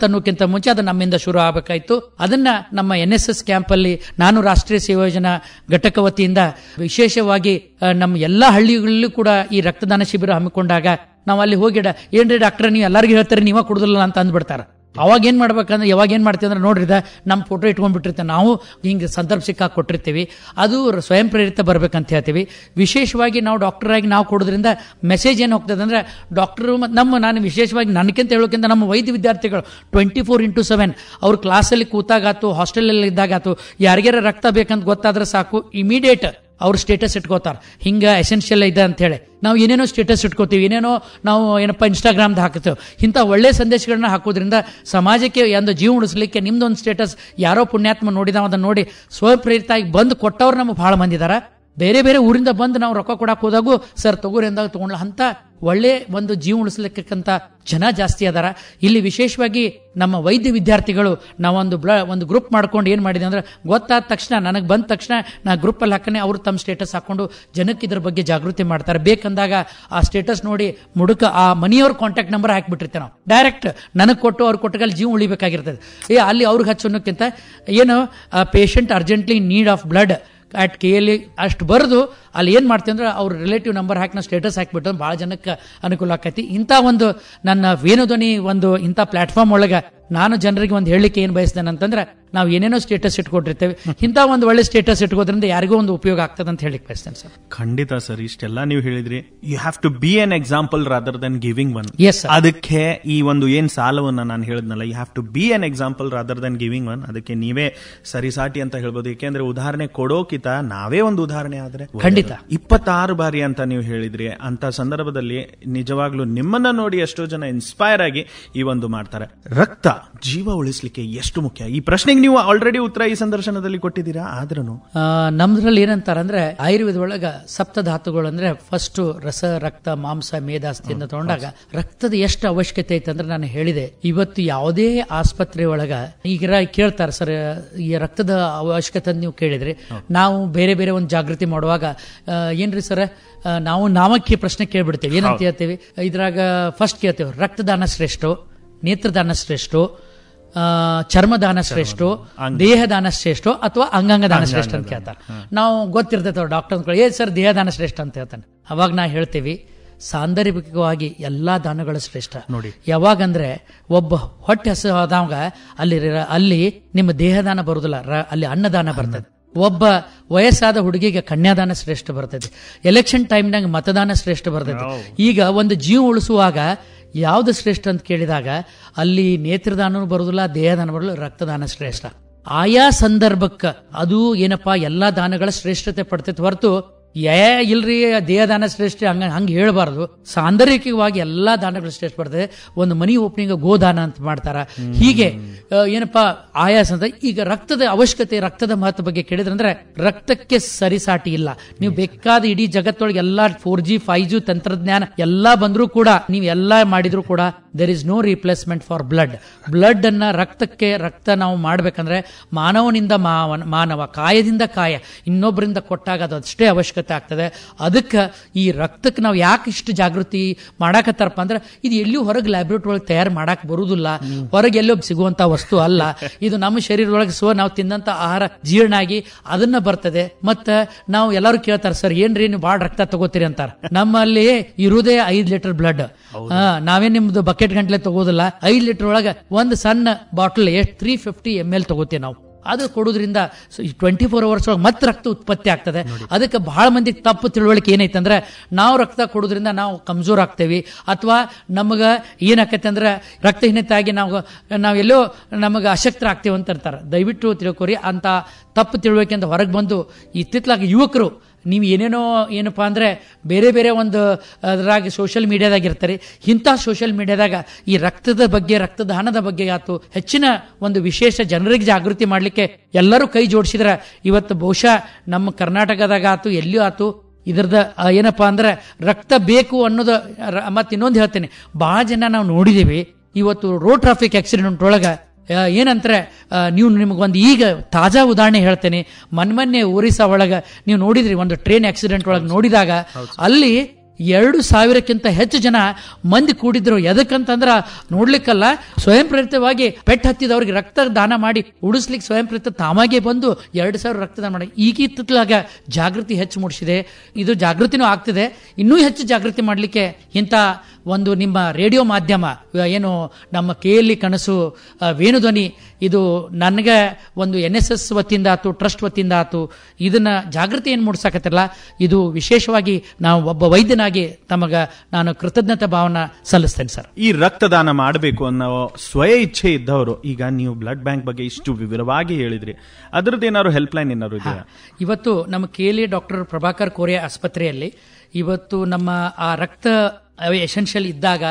ಅನ್ನೋಕ್ಕಿಂತ ಮುಂಚೆ ಅದು ನಮ್ಮಿಂದ ಶುರು ಆಗಬೇಕಾಯಿತು ಅದನ್ನು ನಮ್ಮ ಎನ್ ಎಸ್ ಎಸ್ ಕ್ಯಾಂಪಲ್ಲಿ ನಾನು ರಾಷ್ಟ್ರೀಯ ಸೇವಾ ಯೋಜನಾ ಘಟಕ ವತಿಯಿಂದ ವಿಶೇಷವಾಗಿ ನಮ್ಮ ಎಲ್ಲ ಹಳ್ಳಿಗಳಲ್ಲೂ ಕೂಡ ಈ ರಕ್ತದಾನ ಶಿಬಿರ ಹಮ್ಮಿಕೊಂಡಾಗ ನಾವು ಅಲ್ಲಿ ಹೋಗಿಡ ಏನ್ರಿ ಡಾಕ್ಟರ್ ನೀವು ಎಲ್ಲರಿಗೂ ಹೇಳ್ತಾರೆ ನೀವೇ ಕೊಡುದಿಲ್ಲ ಅಂತ ಅಂದ್ಬಿಡ್ತಾರೆ ಅವಾಗ ಏನು ಮಾಡ್ಬೇಕಂದ್ರೆ ಯಾವಾಗ ಏನು ಮಾಡ್ತೀವಿ ಅಂದ್ರೆ ನೋಡ್ರಿದ ನಮ್ಮ ಫೋಟೋ ಇಟ್ಕೊಂಡ್ಬಿಟ್ಟಿರ್ತೇವೆ ನಾವು ಹಿಂಗೆ ಸಂದರ್ಭ ಸಿಕ್ಕಾಗಿ ಕೊಟ್ಟಿರ್ತೀವಿ ಅದು ಸ್ವಯಂ ಪ್ರೇರಿತ ಬರಬೇಕಂತ ಹೇಳ್ತೀವಿ ವಿಶೇಷವಾಗಿ ನಾವು ಡಾಕ್ಟರಾಗಿ ನಾವು ಕೊಡೋದ್ರಿಂದ ಮೆಸೇಜ್ ಏನು ಹೋಗ್ತದೆ ಅಂದರೆ ಮತ್ತು ನಮ್ಮ ನಾನು ವಿಶೇಷವಾಗಿ ನನಗಿಂತ ಹೇಳೋಕ್ಕಿಂತ ನಮ್ಮ ವೈದ್ಯ ವಿದ್ಯಾರ್ಥಿಗಳು ಟ್ವೆಂಟಿ ಫೋರ್ ಇಂಟು ಸೆವೆನ್ ಅವ್ರ ಕ್ಲಾಸಲ್ಲಿ ಕೂತಾಗಾತು ಹಾಸ್ಟೆಲಲ್ಲಿ ಇದ್ದಾಗಾತು ಯಾರಿಗಾರ ರಕ್ತ ಬೇಕಂತ ಗೊತ್ತಾದ್ರೆ ಸಾಕು ಇಮಿಡಿಯೇಟ್ ಅವ್ರ ಸ್ಟೇಟಸ್ ಇಟ್ಕೋತಾರೆ ಹಿಂಗೆ ಎಸೆನ್ಷಿಯಲ್ ಇದೆ ಅಂತ ಹೇಳಿ ನಾವು ಏನೇನೋ ಸ್ಟೇಟಸ್ ಇಟ್ಕೋತೀವಿ ಏನೇನೋ ನಾವು ಏನಪ್ಪ ಇನ್ಸ್ಟಾಗ್ರಾಮ್ದು ಹಾಕ್ತೇವೆ ಇಂಥ ಒಳ್ಳೆ ಸಂದೇಶಗಳನ್ನ ಹಾಕೋದ್ರಿಂದ ಸಮಾಜಕ್ಕೆ ಒಂದು ಜೀವ ಉಳಿಸ್ಲಿಕ್ಕೆ ನಿಮ್ಮದೊಂದು ಸ್ಟೇಟಸ್ ಯಾರೋ ಪುಣ್ಯಾತ್ಮ ನೋಡಿದ ಅದನ್ನು ನೋಡಿ ಆಗಿ ಬಂದು ಕೊಟ್ಟವ್ರು ನಮ್ಗೆ ಭಾಳ ಮಂದಿದ್ದಾರೆ ಬೇರೆ ಬೇರೆ ಊರಿಂದ ಬಂದು ನಾವು ರೊಕ್ಕ ಕೊಡಕ್ಕೆ ಹೋದಾಗೂ ಸರ್ ತಗೋರಿ ಅಂದಾಗ ತೊಗೊಂಡ್ಲ ಅಂತ ಒಳ್ಳೆ ಒಂದು ಜೀವ ಉಳಿಸ್ಲಿಕ್ಕಂತ ಜನ ಜಾಸ್ತಿ ಅದಾರ ಇಲ್ಲಿ ವಿಶೇಷವಾಗಿ ನಮ್ಮ ವೈದ್ಯ ವಿದ್ಯಾರ್ಥಿಗಳು ನಾವೊಂದು ಬ್ಲ ಒಂದು ಗ್ರೂಪ್ ಮಾಡ್ಕೊಂಡು ಏನು ಮಾಡಿದೆ ಅಂದ್ರೆ ಗೊತ್ತಾದ ತಕ್ಷಣ ನನಗೆ ಬಂದ ತಕ್ಷಣ ನಾ ಗ್ರೂಪಲ್ಲಿ ಹಾಕನೆ ಅವರು ತಮ್ಮ ಸ್ಟೇಟಸ್ ಹಾಕೊಂಡು ಜನಕ್ಕೆ ಇದ್ರ ಬಗ್ಗೆ ಜಾಗೃತಿ ಮಾಡ್ತಾರೆ ಬೇಕಂದಾಗ ಆ ಸ್ಟೇಟಸ್ ನೋಡಿ ಮುಡುಕ ಆ ಮನೆಯವ್ರ ಕಾಂಟ್ಯಾಕ್ಟ್ ನಂಬರ್ ಹಾಕಿಬಿಟ್ಟಿರ್ತೇವೆ ನಾವು ಡೈರೆಕ್ಟ್ ನನಗೆ ಕೊಟ್ಟು ಅವ್ರು ಕೊಟ್ಟಗಲ್ಲಿ ಜೀವ ಉಳಿಬೇಕಾಗಿರ್ತದೆ ಏ ಅಲ್ಲಿ ಅವ್ರಿಗೆ ಹಚ್ಚೋಕ್ಕಿಂತ ಏನು patient urgently need of blood at K L E ಅಷ್ಟು ಬರೆದು ಅಲ್ಲಿ ಏನು ಮಾಡ್ತೀವಿ ಅಂದ್ರೆ ಅವ್ರ ರಿಲೇಟಿವ್ ನಂಬರ್ ಹಾಕಿನ ಸ್ಟೇಟಸ್ ಹಾಕಿಬಿಟ್ಟು ಭಾಳ ಜನಕ್ಕೆ ಅನುಕೂಲ ಆಕೈತಿ ಇಂಥ ಒಂದು ನನ್ನ ವೇಣುಧ್ವನಿ ಒಂದು ಇಂಥ ಪ್ಲ್ಯಾಟ್ಫಾರ್ಮ್ ಒಳಗೆ ನಾನು ಜನರಿಗೆ ಒಂದು ಹೇಳಲಿಕ್ಕೆ ಏನು ಬಯಸ್ತೇನೆ ಅಂತಂದ್ರೆ ನಾವು ಏನೇನೋ ಸ್ಟೇಟಸ್ ಇಟ್ಕೊಂಡಿರ್ತೇವೆ ಇಂಥ ಒಂದು ಒಳ್ಳೆ ಸ್ಟೇಟಸ್ ಇಟ್ಕೋದ್ರಿಂದ ಯಾರಿಗೂ ಒಂದು ಉಪಯೋಗ ಆಗ್ತದೆ ಅಂತ ಹೇಳಿಕ್ ಬಯಸ್ತೇನೆ ಸರ್ ಖಂಡಿತ ಸರ್ ಇಷ್ಟೆಲ್ಲ ನೀವು ಹೇಳಿದ್ರಿ you have to be an example rather than giving one yes ಅದಕ್ಕೆ ಈ ಒಂದು ಏನ್ ಸಾಲವನ್ನು ನಾನು ಹೇಳಿದ್ನಲ್ಲ you have to be an example rather than giving one ಅದಕ್ಕೆ ನೀವೇ ಸರಿಸಾಟಿ ಅಂತ ಹೇಳ್ಬೋದು ಏಕೆಂದ್ರೆ ಉದಾಹರಣೆ ಕೊಡೋಕಿತ ನಾವೇ ಒಂದು ಉದಾಹರಣೆ ಆದ್ರೆ ಖಂಡಿತ ಇಪ್ಪತ್ತಾರು ಬಾರಿ ಅಂತ ನೀವು ಹೇಳಿದ್ರಿ ಅಂತ ಸಂದರ್ಭದಲ್ಲಿ ನಿಜವಾಗ್ಲೂ ನಿಮ್ಮನ್ನ ನೋಡಿ ಎಷ್ಟೋ ಜನ ಇನ್ಸ್ಪೈರ್ ಆಗಿ ಈ ಒಂದು ಮಾಡ್ತಾರೆ ರಕ್ತ ಜೀವ ಉಳಿಸ್ಲಿಕ್ಕೆ ಎಷ್ಟು ಮುಖ್ಯ ಈ ಪ್ರಶ್ನೆಗೆ ನೀವು ಆಲ್ರೆಡಿ ಉತ್ತರ ಈ ಸಂದರ್ಶನದಲ್ಲಿ ಕೊಟ್ಟಿದ್ದೀರಾ ಆದ್ರೂ ನಮ್ದ್ರಲ್ಲಿ ಅಂದ್ರೆ ಆಯುರ್ವೇದ ಒಳಗ ಸಪ್ತ ಧಾತುಗಳು ಅಂದ್ರೆ ಫಸ್ಟ್ ರಸ ರಕ್ತ ಮಾಂಸ ಮೇಧಾಸ್ತಿಯಿಂದ ತಗೊಂಡಾಗ ರಕ್ತದ ಎಷ್ಟು ಅವಶ್ಯಕತೆ ಐತೆ ಅಂದ್ರೆ ನಾನು ಹೇಳಿದೆ ಇವತ್ತು ಯಾವುದೇ ಆಸ್ಪತ್ರೆ ಒಳಗ ಈಗ ಕೇಳ್ತಾರೆ ಸರ್ ಈ ರಕ್ತದ ಅವಶ್ಯಕತೆ ನೀವು ಕೇಳಿದ್ರಿ ನಾವು ಬೇರೆ ಬೇರೆ ಒಂದು ಜಾಗೃತಿ ಮಾಡುವಾಗ ಏನ್ರಿ ಸರ್ ನಾವು ನಾಮಕ್ಕೆ ಪ್ರಶ್ನೆ ಕೇಳ್ಬಿಡ್ತೇವೆ ಏನಂತ ಹೇಳ್ತೇವೆ ಇದ್ರಾಗ ಫಸ್ಟ್ ಕೇಳ್ತೇವೆ ರಕ್ತದಾನ ಶ್ರೇಷ್ಠ ನೇತ್ರದಾನ ಶ್ರೇಷ್ಠೋ ಚರ್ಮದಾನ ಶ್ರೇಷ್ಠೋ ದೇಹದಾನ ಶ್ರೇಷ್ಠ ಅಥವಾ ಅಂಗಾಂಗ ದಾನ ಶ್ರೇಷ್ಠ ಅಂತ ಹೇಳ್ತಾನೆ ನಾವು ಗೊತ್ತಿರ್ತೈತೆ ಡಾಕ್ಟರ್ ಏ ಸರ್ ದೇಹದಾನ ಶ್ರೇಷ್ಠ ಅಂತ ಹೇಳ್ತಾನೆ ಅವಾಗ ನಾ ಹೇಳ್ತೀವಿ ಸಾಂದರ್ಭಿಕವಾಗಿ ಎಲ್ಲ ದಾನಗಳು ಶ್ರೇಷ್ಠ ನೋಡಿ ಯಾವಾಗಂದ್ರೆ ಒಬ್ಬ ಹೊಟ್ಟೆ ಹಸು ಆದಾಗ ಅಲ್ಲಿ ಅಲ್ಲಿ ನಿಮ್ಮ ದೇಹದಾನ ಬರುದಿಲ್ಲ ಅಲ್ಲಿ ಅನ್ನದಾನ ಬರ್ತದೆ ಒಬ್ಬ ವಯಸ್ಸಾದ ಹುಡುಗಿಗೆ ಕನ್ಯಾದಾನ ಶ್ರೇಷ್ಠ ಬರ್ತೈತಿ ಎಲೆಕ್ಷನ್ ಟೈಮ್ನಾಗ ಮತದಾನ ಶ್ರೇಷ್ಠ ಬರ್ತೈತಿ ಈಗ ಒಂದು ಜೀವ ಉಳಿಸುವಾಗ ಯಾವುದು ಶ್ರೇಷ್ಠ ಅಂತ ಕೇಳಿದಾಗ ಅಲ್ಲಿ ನೇತ್ರದಾನನು ಬರುವುದಿಲ್ಲ ದೇಹದಾನ ಬರಲು ರಕ್ತದಾನ ಶ್ರೇಷ್ಠ ಆಯಾ ಸಂದರ್ಭಕ್ಕೆ ಅದು ಏನಪ್ಪಾ ಎಲ್ಲಾ ದಾನಗಳ ಶ್ರೇಷ್ಠತೆ ಪಡ್ತೈತೆ ಹೊರತು ಏ ಇಲ್ರಿ ದೇಹದಾನ ಶ್ರೇಷ್ಠ ಹಂಗ ಹಂಗೆ ಹೇಳಬಾರ್ದು ಸಾಂದರ್ಭಿಕವಾಗಿ ಎಲ್ಲಾ ದಾನಗಳು ಶ್ರೇಷ್ಠ ಬರ್ತದೆ ಒಂದು ಮನಿ ಓಪನಿಂಗ್ ಗೋದಾನ ಅಂತ ಮಾಡ್ತಾರ ಹೀಗೆ ಏನಪ್ಪಾ ಆಯಾಸ ಅಂತ ಈಗ ರಕ್ತದ ಅವಶ್ಯಕತೆ ರಕ್ತದ ಮಹತ್ವ ಬಗ್ಗೆ ಕೇಳಿದ್ರಂದ್ರೆ ರಕ್ತಕ್ಕೆ ಸರಿಸಾಟಿ ಇಲ್ಲ ನೀವು ಬೇಕಾದ ಇಡೀ ಜಗತ್ತೊಳಗೆ ಎಲ್ಲಾ ಫೋರ್ ಜಿ ಫೈವ್ ಜಿ ತಂತ್ರಜ್ಞಾನ ಎಲ್ಲಾ ಬಂದ್ರೂ ಕೂಡ ನೀವು ಎಲ್ಲಾ ಮಾಡಿದ್ರು ಕೂಡ there is no replacement for blood blood ಅನ್ನ ರಕ್ತಕ್ಕೆ ರಕ್ತ ನಾವು ಮಾಡ್ಬೇಕಂದ್ರೆ ಮಾನವನಿಂದ ಮಾನವ ಕಾಯದಿಂದ ಕಾಯ ಇನ್ನೊಬ್ಬರಿಂದ ಕೊಟ್ಟಾಗ ಅದು ಅಷ್ಟೇ ಅವಶ್ಯಕ ಅವಶ್ಯಕತೆ ಆಗ್ತದೆ ಅದಕ್ಕೆ ಈ ರಕ್ತಕ್ಕೆ ನಾವು ಯಾಕೆ ಇಷ್ಟು ಜಾಗೃತಿ ಮಾಡಾಕತ್ತಾರಪ್ಪ ಅಂದ್ರೆ ಇದು ಎಲ್ಲಿಯೂ ಹೊರಗೆ ಲ್ಯಾಬ್ರೇಟರಿ ಒಳಗೆ ತಯಾರು ಮಾಡಕ್ಕೆ ಬರುವುದಿಲ್ಲ ಹೊರಗೆ ಎಲ್ಲೋ ಸಿಗುವಂತ ವಸ್ತು ಅಲ್ಲ ಇದು ನಮ್ಮ ಶರೀರದೊಳಗೆ ಸ್ವ ನಾವು ತಿಂದಂತ ಆಹಾರ ಜೀರ್ಣ ಆಗಿ ಅದನ್ನ ಬರ್ತದೆ ಮತ್ತ ನಾವು ಎಲ್ಲರೂ ಕೇಳ್ತಾರ ಸರ್ ಏನ್ರಿ ನೀವು ಬಾಳ ರಕ್ತ ತಗೋತೀರಿ ಅಂತಾರ ನಮ್ಮಲ್ಲಿ ಇರುವುದೇ ಐದ್ ಲೀಟರ್ ಬ್ಲಡ್ ನಾವೇ ನಿಮ್ದು ಬಕೆಟ್ ಗಂಟ್ಲೆ ತಗೋದಿಲ್ಲ ಐದ್ ಲೀಟರ್ ಒಳಗೆ ಒಂದು ಸಣ್ಣ ಬಾಟಲ್ ಎಷ್ಟು ತ್ರೀ ಫಿಫ್ಟಿ ಎಮ್ ಎಲ್ ತಗೋತೀವಿ ನಾವು ಅದು ಕೊಡೋದ್ರಿಂದ ಟ್ವೆಂಟಿ ಫೋರ್ ಅವರ್ಸ್ ಒಳಗೆ ಮತ್ತೆ ರಕ್ತ ಉತ್ಪತ್ತಿ ಆಗ್ತದೆ ಅದಕ್ಕೆ ಭಾಳ ಮಂದಿಗೆ ತಪ್ಪು ತಿಳುವಳಿಕೆ ಏನೈತೆ ಅಂದರೆ ನಾವು ರಕ್ತ ಕೊಡೋದ್ರಿಂದ ನಾವು ಕಮ್ಜೋರ್ ಆಗ್ತೇವೆ ಅಥವಾ ನಮಗೆ ಏನಾಕತ್ತೆ ಅಂದ್ರೆ ರಕ್ತಹೀನತೆ ಆಗಿ ನಾವು ಎಲ್ಲೋ ನಮಗೆ ಅಶಕ್ತರ ಆಗ್ತೇವೆ ಅಂತ ಇರ್ತಾರೆ ದಯವಿಟ್ಟು ತಿಳ್ಕೊರಿ ಅಂತ ತಪ್ಪು ತಿಳ್ಬೇಕೆಂದ ಹೊರಗೆ ಬಂದು ಇತ್ತಿತ್ತಲಾಗಿ ಯುವಕರು ನೀವು ಏನೇನೋ ಏನಪ್ಪ ಅಂದರೆ ಬೇರೆ ಬೇರೆ ಒಂದು ಅದರಾಗಿ ಸೋಷಿಯಲ್ ಇರ್ತಾರೆ ಇಂಥ ಸೋಷಿಯಲ್ ಮೀಡಿಯಾದಾಗ ಈ ರಕ್ತದ ಬಗ್ಗೆ ರಕ್ತದಾನದ ಬಗ್ಗೆ ಆಯ್ತು ಹೆಚ್ಚಿನ ಒಂದು ವಿಶೇಷ ಜನರಿಗೆ ಜಾಗೃತಿ ಮಾಡಲಿಕ್ಕೆ ಎಲ್ಲರೂ ಕೈ ಜೋಡಿಸಿದ್ರೆ ಇವತ್ತು ಬಹುಶಃ ನಮ್ಮ ಕರ್ನಾಟಕದಾಗ ಆತು ಎಲ್ಲಿಯೂ ಆತು ಇದರದ ಏನಪ್ಪ ಅಂದರೆ ರಕ್ತ ಬೇಕು ಅನ್ನೋದು ಮತ್ತು ಇನ್ನೊಂದು ಹೇಳ್ತೇನೆ ಭಾಳ ಜನ ನಾವು ನೋಡಿದ್ದೀವಿ ಇವತ್ತು ರೋಡ್ ಟ್ರಾಫಿಕ್ ಆಕ್ಸಿಡೆಂಟ್ ಒಳಗೆ ಏನಂತಾರೆ ನೀವು ಒಂದು ಈಗ ತಾಜಾ ಉದಾಹರಣೆ ಹೇಳ್ತೇನೆ ಮನ್ಮನ್ನೆ ಒರಿಸ್ಸಾ ಒಳಗೆ ನೀವು ನೋಡಿದ್ರಿ ಒಂದು ಟ್ರೈನ್ ಆಕ್ಸಿಡೆಂಟ್ ಒಳಗೆ ನೋಡಿದಾಗ ಅಲ್ಲಿ ಎರಡು ಸಾವಿರಕ್ಕಿಂತ ಹೆಚ್ಚು ಜನ ಮಂದಿ ಕೂಡಿದ್ರು ಎದಕ್ಕಂತಂದ್ರೆ ನೋಡ್ಲಿಕ್ಕಲ್ಲ ಸ್ವಯಂ ಪ್ರೇರಿತವಾಗಿ ಪೆಟ್ ಅವ್ರಿಗೆ ರಕ್ತ ದಾನ ಮಾಡಿ ಉಡಿಸ್ಲಿಕ್ಕೆ ಸ್ವಯಂ ಪ್ರೇರಿತ ತಾಮಾಗೆ ಬಂದು ಎರಡು ಸಾವಿರ ರಕ್ತದಾನ ಮಾಡಿ ಈಗಿತ್ತಲಾಗ ಜಾಗೃತಿ ಹೆಚ್ಚು ಮೂಡಿಸಿದೆ ಇದು ಜಾಗೃತಿನೂ ಆಗ್ತಿದೆ ಇನ್ನೂ ಹೆಚ್ಚು ಜಾಗೃತಿ ಮಾಡಲಿಕ್ಕೆ ಇಂಥ ಒಂದು ನಿಮ್ಮ ರೇಡಿಯೋ ಮಾಧ್ಯಮ ಏನು ನಮ್ಮ ಕೇಳಿ ಕನಸು ವೇಣುಧ್ವನಿ ಇದು ನನಗೆ ಒಂದು ಎನ್ ಎಸ್ ಎಸ್ ವತಿಯಿಂದ ಆಯ್ತು ಟ್ರಸ್ಟ್ ವತಿಯಿಂದ ಆಯ್ತು ಇದನ್ನು ಜಾಗೃತಿ ಏನು ಮೂಡಿಸಾಕತ್ತಿರಲ್ಲ ಇದು ವಿಶೇಷವಾಗಿ ನಾವು ಒಬ್ಬ ವೈದ್ಯನಾಗಿ ತಮಗೆ ನಾನು ಕೃತಜ್ಞತೆ ಭಾವನ ಸಲ್ಲಿಸ್ತೇನೆ ಸರ್ ಈ ರಕ್ತದಾನ ಮಾಡಬೇಕು ಅನ್ನೋ ಸ್ವಯ ಇಚ್ಛೆ ಇದ್ದವರು ಈಗ ನೀವು ಬ್ಲಡ್ ಬ್ಯಾಂಕ್ ಬಗ್ಗೆ ಇಷ್ಟು ವಿವರವಾಗಿ ಹೇಳಿದ್ರಿ ಅದರದ್ದು ಏನಾದ್ರು ಹೆಲ್ಪ್ಲೈನ್ ಏನಾದ್ರು ಇವತ್ತು ನಮ್ಮ ಕೇಳಿ ಡಾಕ್ಟರ್ ಪ್ರಭಾಕರ್ ಕೋರೆ ಆಸ್ಪತ್ರೆಯಲ್ಲಿ ಇವತ್ತು ನಮ್ಮ ಆ ರಕ್ತ ಎಸೆನ್ಷಿಯಲ್ ಇದ್ದಾಗ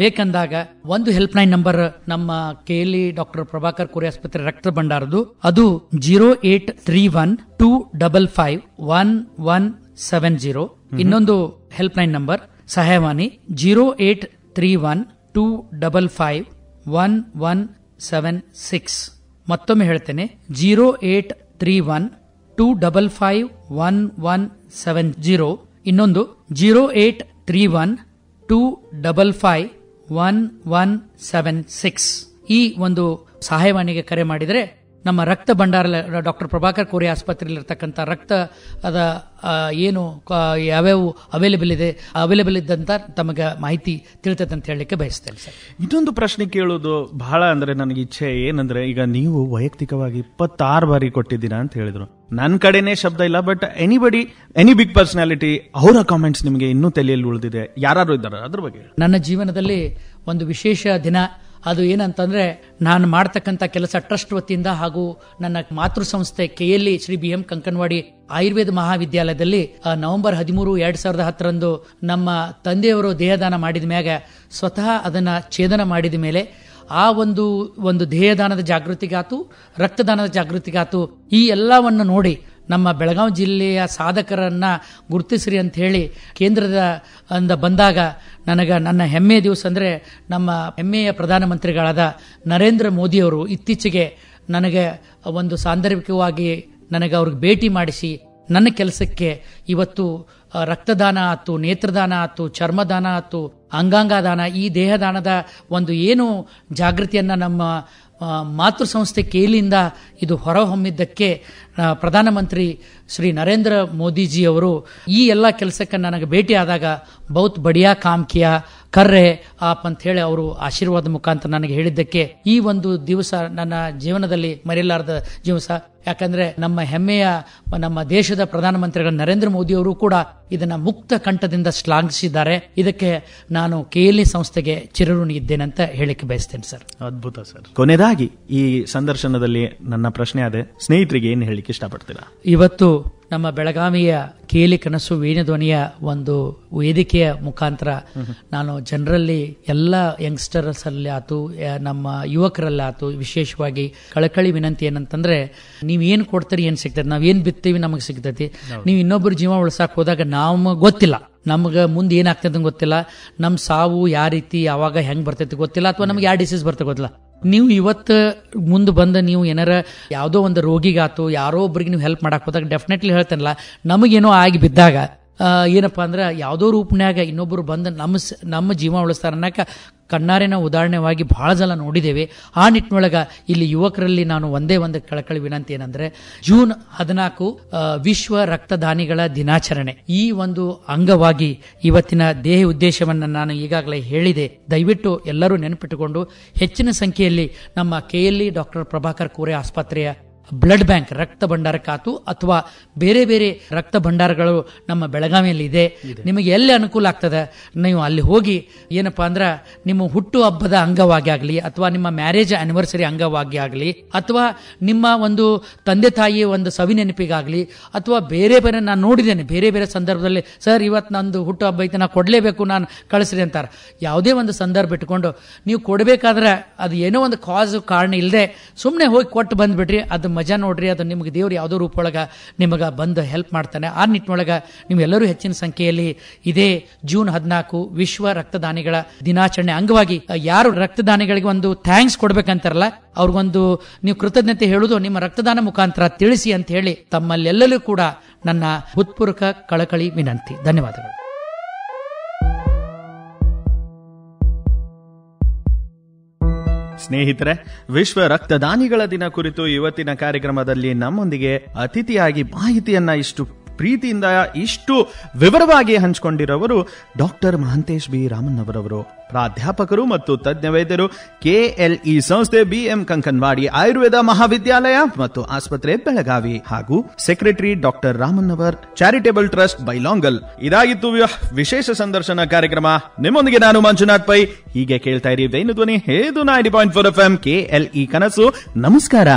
ಬೇಕಂದಾಗ ಒಂದು ಹೆಲ್ಪ್ ಲೈನ್ ನಂಬರ್ ನಮ್ಮ ಕೇಲಿ ಡಾಕ್ಟರ್ ಪ್ರಭಾಕರ್ ಕೋರೆ ಆಸ್ಪತ್ರೆ ರಕ್ತ ಭಂಡಾರದು ಅದು zero eight three one two double five one one seven zero ಇನ್ನೊಂದು ಹೆಲ್ಪ್ ಲೈನ್ ನಂಬರ್ ಸಹಾಯವಾಣಿ zero eight three one two double five one one seven six ಮತ್ತೊಮ್ಮೆ ಹೇಳ್ತೇನೆ zero eight three one two double five one one seven zero ಇನ್ನೊಂದು zero eight three one two double five one one seven six ಈ ಒಂದು ಸಹಾಯವಾಣಿಗೆ ಕರೆ ಮಾಡಿದರೆ ನಮ್ಮ ರಕ್ತ ಭಂಡಾರ ಡಾಕ್ಟರ್ ಪ್ರಭಾಕರ್ ಕೋರಿ ಆಸ್ಪತ್ರೆಯಲ್ಲಿರ್ತಕ್ಕಂಥ ರಕ್ತ ಅದ ಏನು ಯಾವ್ಯಾವ ಅವೈಲೇಬಲ್ ಇದೆ ಅವೈಲೇಬಲ್ ಇದ್ದಂತ ತಮಗೆ ಮಾಹಿತಿ ತಿಳಿತದೆ ಅಂತ ಹೇಳಲಿಕ್ಕೆ ಬಯಸ್ತೇನೆ ಸರ್ ಇದೊಂದು ಪ್ರಶ್ನೆ ಕೇಳೋದು ಬಹಳ ಅಂದ್ರೆ ನನಗೆ ಇಚ್ಛೆ ಏನಂದ್ರೆ ಈಗ ನೀವು ವೈಯಕ್ತಿಕವಾಗಿ ಇಪ್ಪತ್ತಾರು ಬಾರಿ ಕೊಟ್ಟಿದ್ದೀರಾ ಅಂತ ಹೇಳಿದ್ರು ನನ್ನ ಕಡೆನೇ ಶಬ್ದ ಇಲ್ಲ but anybody any big personality ಅವರ ಕಾಮೆಂಟ್ಸ್ ನಿಮಗೆ ಇನ್ನೂ ತಲೆಯಲ್ಲಿ ಉಳಿದಿದೆ ಯಾರು ಇದ್ದಾರೆ ಅದ್ರ ಬಗ್ಗೆ ನನ್ನ ಜೀವನದಲ್ಲಿ ಒಂದು ವಿಶೇಷ ದಿನ ಅದು ಏನಂತಂದ್ರೆ ನಾನು ಮಾಡ್ತಕ್ಕಂಥ ಕೆಲಸ ಟ್ರಸ್ಟ್ ವತಿಯಿಂದ ಹಾಗೂ ನನ್ನ ಮಾತೃ ಸಂಸ್ಥೆ KLE Shri B M Kankanawadi Ayurveda ಮಹಾವಿದ್ಯಾಲಯದಲ್ಲಿ ನವೆಂಬರ್ ಹದಿಮೂರು ಎರಡ್ ಸಾವಿರದ ಹತ್ತರಂದು ನಮ್ಮ ತಂದೆಯವರು ದೇಹದಾನ ಮಾಡಿದ ಮ್ಯಾಗ ಸ್ವತಃ ಅದನ್ನು ಛೇದನ ಮಾಡಿದ ಮೇಲೆ ಆ ಒಂದು ಒಂದು ದೇಹದಾನದ ಜಾಗೃತಿಗಾತು ರಕ್ತದಾನದ ಜಾಗೃತಿಗಾತು ಈ ಎಲ್ಲವನ್ನು ನೋಡಿ ನಮ್ಮ ಬೆಳಗಾವಿ ಜಿಲ್ಲೆಯ ಸಾಧಕರನ್ನು ಗುರುತಿಸ್ರಿ ಅಂತ ಹೇಳಿ ಕೇಂದ್ರದ ಅಂದ ಬಂದಾಗ ನನಗೆ ನನ್ನ ಹೆಮ್ಮೆಯ ದಿವಸ ಅಂದರೆ ನಮ್ಮ ಹೆಮ್ಮೆಯ ಪ್ರಧಾನಮಂತ್ರಿಗಳಾದ ನರೇಂದ್ರ ಮೋದಿಯವರು ಇತ್ತೀಚೆಗೆ ನನಗೆ ಒಂದು ಸಾಂದರ್ಭಿಕವಾಗಿ ನನಗೆ ಅವ್ರಿಗೆ ಭೇಟಿ ಮಾಡಿಸಿ ನನ್ನ ಕೆಲಸಕ್ಕೆ ಇವತ್ತು ರಕ್ತದಾನ ಆತು ನೇತ್ರದಾನ ಆಯ್ತು ಚರ್ಮದಾನ ಆಯ್ತು ಅಂಗಾಂಗ ದಾನ ಈ ದೇಹದಾನದ ಒಂದು ಏನು ಜಾಗೃತಿಯನ್ನು ನಮ್ಮ ಮಾತೃ ಸಂಸ್ಥೆ ಕೇಲಿಂದ ಇದು ಹೊರಹೊಮ್ಮಿದ್ದಕ್ಕೆ ಪ್ರಧಾನಮಂತ್ರಿ ಶ್ರೀ ನರೇಂದ್ರ ಮೋದಿಜಿಯವರು ಈ ಎಲ್ಲ ಕೆಲಸಕ್ಕೆ ನನಗೆ ಭೇಟಿ ಆದಾಗ ಬೌತ್ ಬಡಿಯಾ ಕಾಮ್ಕಿಯಾ ಕರ್ರೆ ಆಪ್ ಅಂತ ಹೇಳಿ ಅವರು ಆಶೀರ್ವಾದ ಮುಖಾಂತರ ನನಗೆ ಹೇಳಿದ್ದಕ್ಕೆ ಈ ಒಂದು ದಿವಸ ನನ್ನ ಜೀವನದಲ್ಲಿ ಮರೆಯಲಾರದ ದಿವಸ ಯಾಕಂದ್ರೆ ನಮ್ಮ ಹೆಮ್ಮೆಯ ನಮ್ಮ ದೇಶದ ಪ್ರಧಾನಮಂತ್ರಿಗಳ ನರೇಂದ್ರ ಮೋದಿ ಅವರು ಕೂಡ ಇದನ್ನ ಮುಕ್ತ ಕಂಠದಿಂದ ಶ್ಲಾಘಿಸಿದ್ದಾರೆ ಇದಕ್ಕೆ ನಾನು ಕೆಎಲ್ಇ ಸಂಸ್ಥೆಗೆ ಚಿರಋಣಿ ಇದ್ದೇನೆ ಅಂತ ಹೇಳಿಕೆ ಬಯಸ್ತೇನೆ ಸರ್ ಅದ್ಭುತ ಸರ್ ಕೊನೆಯದಾಗಿ ಈ ಸಂದರ್ಶನದಲ್ಲಿ ನನ್ನ ನನ್ನ ಪ್ರಶ್ನೆ ಅದೇ ಸ್ನೇಹಿತರಿಗೆ ಏನು ಹೇಳಲಿಕ್ಕೆ ಇಷ್ಟಪಡ್ತೀರಾ ಇವತ್ತು ನಮ್ಮ ಬೆಳಗಾವಿಯ ಕೇಲಿ ಕನಸು ಧ್ವನಿಯ ಒಂದು ವೇದಿಕೆಯ ಮುಖಾಂತರ ನಾನು ಜನರಲ್ಲಿ ಎಲ್ಲ ಯಂಗ್ಸ್ಟರ್ಸ್ ಅಲ್ಲಿ ಆತು ನಮ್ಮ ಯುವಕರಲ್ಲಿ ಆತು ವಿಶೇಷವಾಗಿ ಕಳಕಳಿ ವಿನಂತಿ ಏನಂತಂದ್ರೆ ಏನು ಕೊಡ್ತೀರಿ ಏನು ಸಿಗ್ತೈತಿ ಏನ್ ಬಿತ್ತೀವಿ ನಮಗೆ ಸಿಗ್ತೈತಿ ನೀವು ಇನ್ನೊಬ್ಬರು ಜೀವ ಉಳ್ಸಕ್ಕೆ ಹೋದಾಗ ನಾವು ಗೊತ್ತಿಲ್ಲ ನಮ್ಗೆ ಮುಂದೆ ಏನಾಗ್ತದೆ ಗೊತ್ತಿಲ್ಲ ನಮ್ಮ ಸಾವು ಯಾವ ರೀತಿ ಯಾವಾಗ ಹೆಂಗೆ ಬರ್ತೈತಿ ಗೊತ್ತಿಲ್ಲ ಅಥವಾ ನಮ್ಗೆ ಯಾವ ಡಿಸೀಸ್ ಬರ್ತದೆ ಗೊತ್ತಿಲ್ಲ ನೀವು ಇವತ್ತು ಮುಂದೆ ಬಂದು ನೀವು ಏನಾರ ಯಾವುದೋ ಒಂದು ರೋಗಿಗಾತು ಯಾರೋ ಒಬ್ರಿಗೆ ನೀವು ಹೆಲ್ಪ್ ಮಾಡಕ್ಕೆ ಹೋದಾಗ ಡೆಫಿನೆಟ್ಲಿ ಹೇಳ್ತೇನಲ್ಲ ನಮಗೇನೋ ಆಗಿ ಬಿದ್ದಾಗ ಏನಪ್ಪ ಅಂದ್ರೆ ಯಾವುದೋ ರೂಪನ್ಯಾಗ ಇನ್ನೊಬ್ಬರು ಬಂದು ನಮ್ಮ ನಮ್ಮ ಜೀವ ಉಳಿಸ್ತಾರ ಅನ್ನೋಕೆ ಕಣ್ಣಾರಿನ ನಾವು ಉದಾಹರಣೆವಾಗಿ ಬಹಳ ಜನ ನೋಡಿದ್ದೇವೆ ಆ ನಿಟ್ಟಿನೊಳಗೆ ಇಲ್ಲಿ ಯುವಕರಲ್ಲಿ ನಾನು ಒಂದೇ ಒಂದು ಕಳಕಳಿ ವಿನಂತಿ ಏನಂದ್ರೆ ಜೂನ್ ಹದಿನಾಲ್ಕು ವಿಶ್ವ ರಕ್ತದಾನಿಗಳ ದಿನಾಚರಣೆ ಈ ಒಂದು ಅಂಗವಾಗಿ ಇವತ್ತಿನ ದೇಹ ಉದ್ದೇಶವನ್ನು ನಾನು ಈಗಾಗಲೇ ಹೇಳಿದೆ ದಯವಿಟ್ಟು ಎಲ್ಲರೂ ನೆನಪಿಟ್ಟುಕೊಂಡು ಹೆಚ್ಚಿನ ಸಂಖ್ಯೆಯಲ್ಲಿ ನಮ್ಮ ಕೆಎಲ್ಇ ಡಾಕ್ಟರ್ ಪ್ರಭಾಕರ್ ಕೋರೆ ಆಸ್ಪತ್ರೆಯ ಬ್ಲಡ್ ಬ್ಯಾಂಕ್ ರಕ್ತ ಭಂಡಾರಕ್ಕಾತು ಅಥವಾ ಬೇರೆ ಬೇರೆ ರಕ್ತ ಭಂಡಾರಗಳು ನಮ್ಮ ಬೆಳಗಾವಿಯಲ್ಲಿ ಇದೆ ನಿಮಗೆ ಎಲ್ಲಿ ಅನುಕೂಲ ಆಗ್ತದೆ ನೀವು ಅಲ್ಲಿ ಹೋಗಿ ಏನಪ್ಪಾ ಅಂದ್ರೆ ನಿಮ್ಮ ಹುಟ್ಟು ಹಬ್ಬದ ಅಂಗವಾಗಿ ಆಗಲಿ ಅಥವಾ ನಿಮ್ಮ ಮ್ಯಾರೇಜ್ ಆನಿವರ್ಸರಿ ಅಂಗವಾಗಿ ಆಗಲಿ ಅಥವಾ ನಿಮ್ಮ ಒಂದು ತಂದೆ ತಾಯಿ ಒಂದು ಸವಿನೆನಪಿಗಾಗಲಿ ಅಥವಾ ಬೇರೆ ಬೇರೆ ನಾನು ನೋಡಿದ್ದೇನೆ ಬೇರೆ ಬೇರೆ ಸಂದರ್ಭದಲ್ಲಿ ಸರ್ ಇವತ್ತು ನಂದು ಹುಟ್ಟು ಹಬ್ಬ ಐತೆ ನಾನು ಕೊಡಲೇಬೇಕು ನಾನು ಕಳಿಸ್ರಿ ಅಂತಾರೆ ಯಾವುದೇ ಒಂದು ಸಂದರ್ಭ ಇಟ್ಕೊಂಡು ನೀವು ಕೊಡಬೇಕಾದ್ರೆ ಅದು ಏನೋ ಒಂದು ಕಾಸ್ ಕಾರಣ ಇಲ್ಲದೆ ಸುಮ್ಮನೆ ಹೋಗಿ ಕೊಟ್ಟು ಬಂದ್ಬಿಡ್ರಿ ಅದು ಮಜಾ ನೋಡ್ರಿ ಅದು ನಿಮಗೆ ದೇವ್ರು ಯಾವುದೋ ರೂಪೊಳಗೆ ನಿಮಗೆ ಬಂದು ಹೆಲ್ಪ್ ಮಾಡ್ತಾನೆ ಆ ನಿಟ್ಟಿನೊಳಗೆ ನೀವೆಲ್ಲರೂ ಹೆಚ್ಚಿನ ಸಂಖ್ಯೆಯಲ್ಲಿ ಇದೇ ಜೂನ್ ಹದಿನಾಲ್ಕು ವಿಶ್ವ ರಕ್ತದಾನಿಗಳ ದಿನಾಚರಣೆ ಅಂಗವಾಗಿ ಯಾರು ರಕ್ತದಾನಿಗಳಿಗೆ ಒಂದು ಥ್ಯಾಂಕ್ಸ್ ಕೊಡ್ಬೇಕಂತಾರಲ್ಲ ಅವ್ರಿಗೊಂದು ನೀವು ಕೃತಜ್ಞತೆ ಹೇಳುದು ನಿಮ್ಮ ರಕ್ತದಾನ ಮುಖಾಂತರ ತಿಳಿಸಿ ಅಂತ ಹೇಳಿ ತಮ್ಮಲ್ಲೆಲ್ಲರೂ ಕೂಡ ನನ್ನ ಹೃತ್ಪೂರ್ವಕ ಕಳಕಳಿ ವಿನಂತಿ ಧನ್ಯವಾದಗಳು ಸ್ನೇಹಿತರೆ ವಿಶ್ವ ರಕ್ತದಾನಿಗಳ ದಿನ ಕುರಿತು ಇವತ್ತಿನ ಕಾರ್ಯಕ್ರಮದಲ್ಲಿ ನಮ್ಮೊಂದಿಗೆ ಅತಿಥಿಯಾಗಿ ಮಾಹಿತಿಯನ್ನ ಇಷ್ಟು ಪ್ರೀತಿಯಿಂದ ಇಷ್ಟು ವಿವರವಾಗಿ ಹಂಚಿಕೊಂಡಿರುವವರು ಡಾಕ್ಟರ್ ಮಹಂತೇಶ್ ಬಿ ರಾಮನವರವರು ಪ್ರಾಧ್ಯಾಪಕರು ಮತ್ತು ತಜ್ಞ ವೈದ್ಯರು ಕೆಎಲ್ಇ ಸಂಸ್ಥೆ ಬಿಎಂ ಕಂಕನ್ವಾಡಿ ಆಯುರ್ವೇದ ಮಹಾವಿದ್ಯಾಲಯ ಮತ್ತು ಆಸ್ಪತ್ರೆ ಬೆಳಗಾವಿ ಹಾಗೂ secretary doctor Ramannavar charitable trust Bailhongal ಇದಾಗಿತ್ತು ವಿಶೇಷ ಸಂದರ್ಶನ ಕಾರ್ಯಕ್ರಮ ನಿಮ್ಮೊಂದಿಗೆ ನಾನು ಮಂಜುನಾಥ್ ಪೈ ಹೀಗೆ ಕೇಳ್ತಾ ಇರಿ ಧ್ವನಿ ಹೇದು ninety point four F M KLE ಕನಸು ನಮಸ್ಕಾರ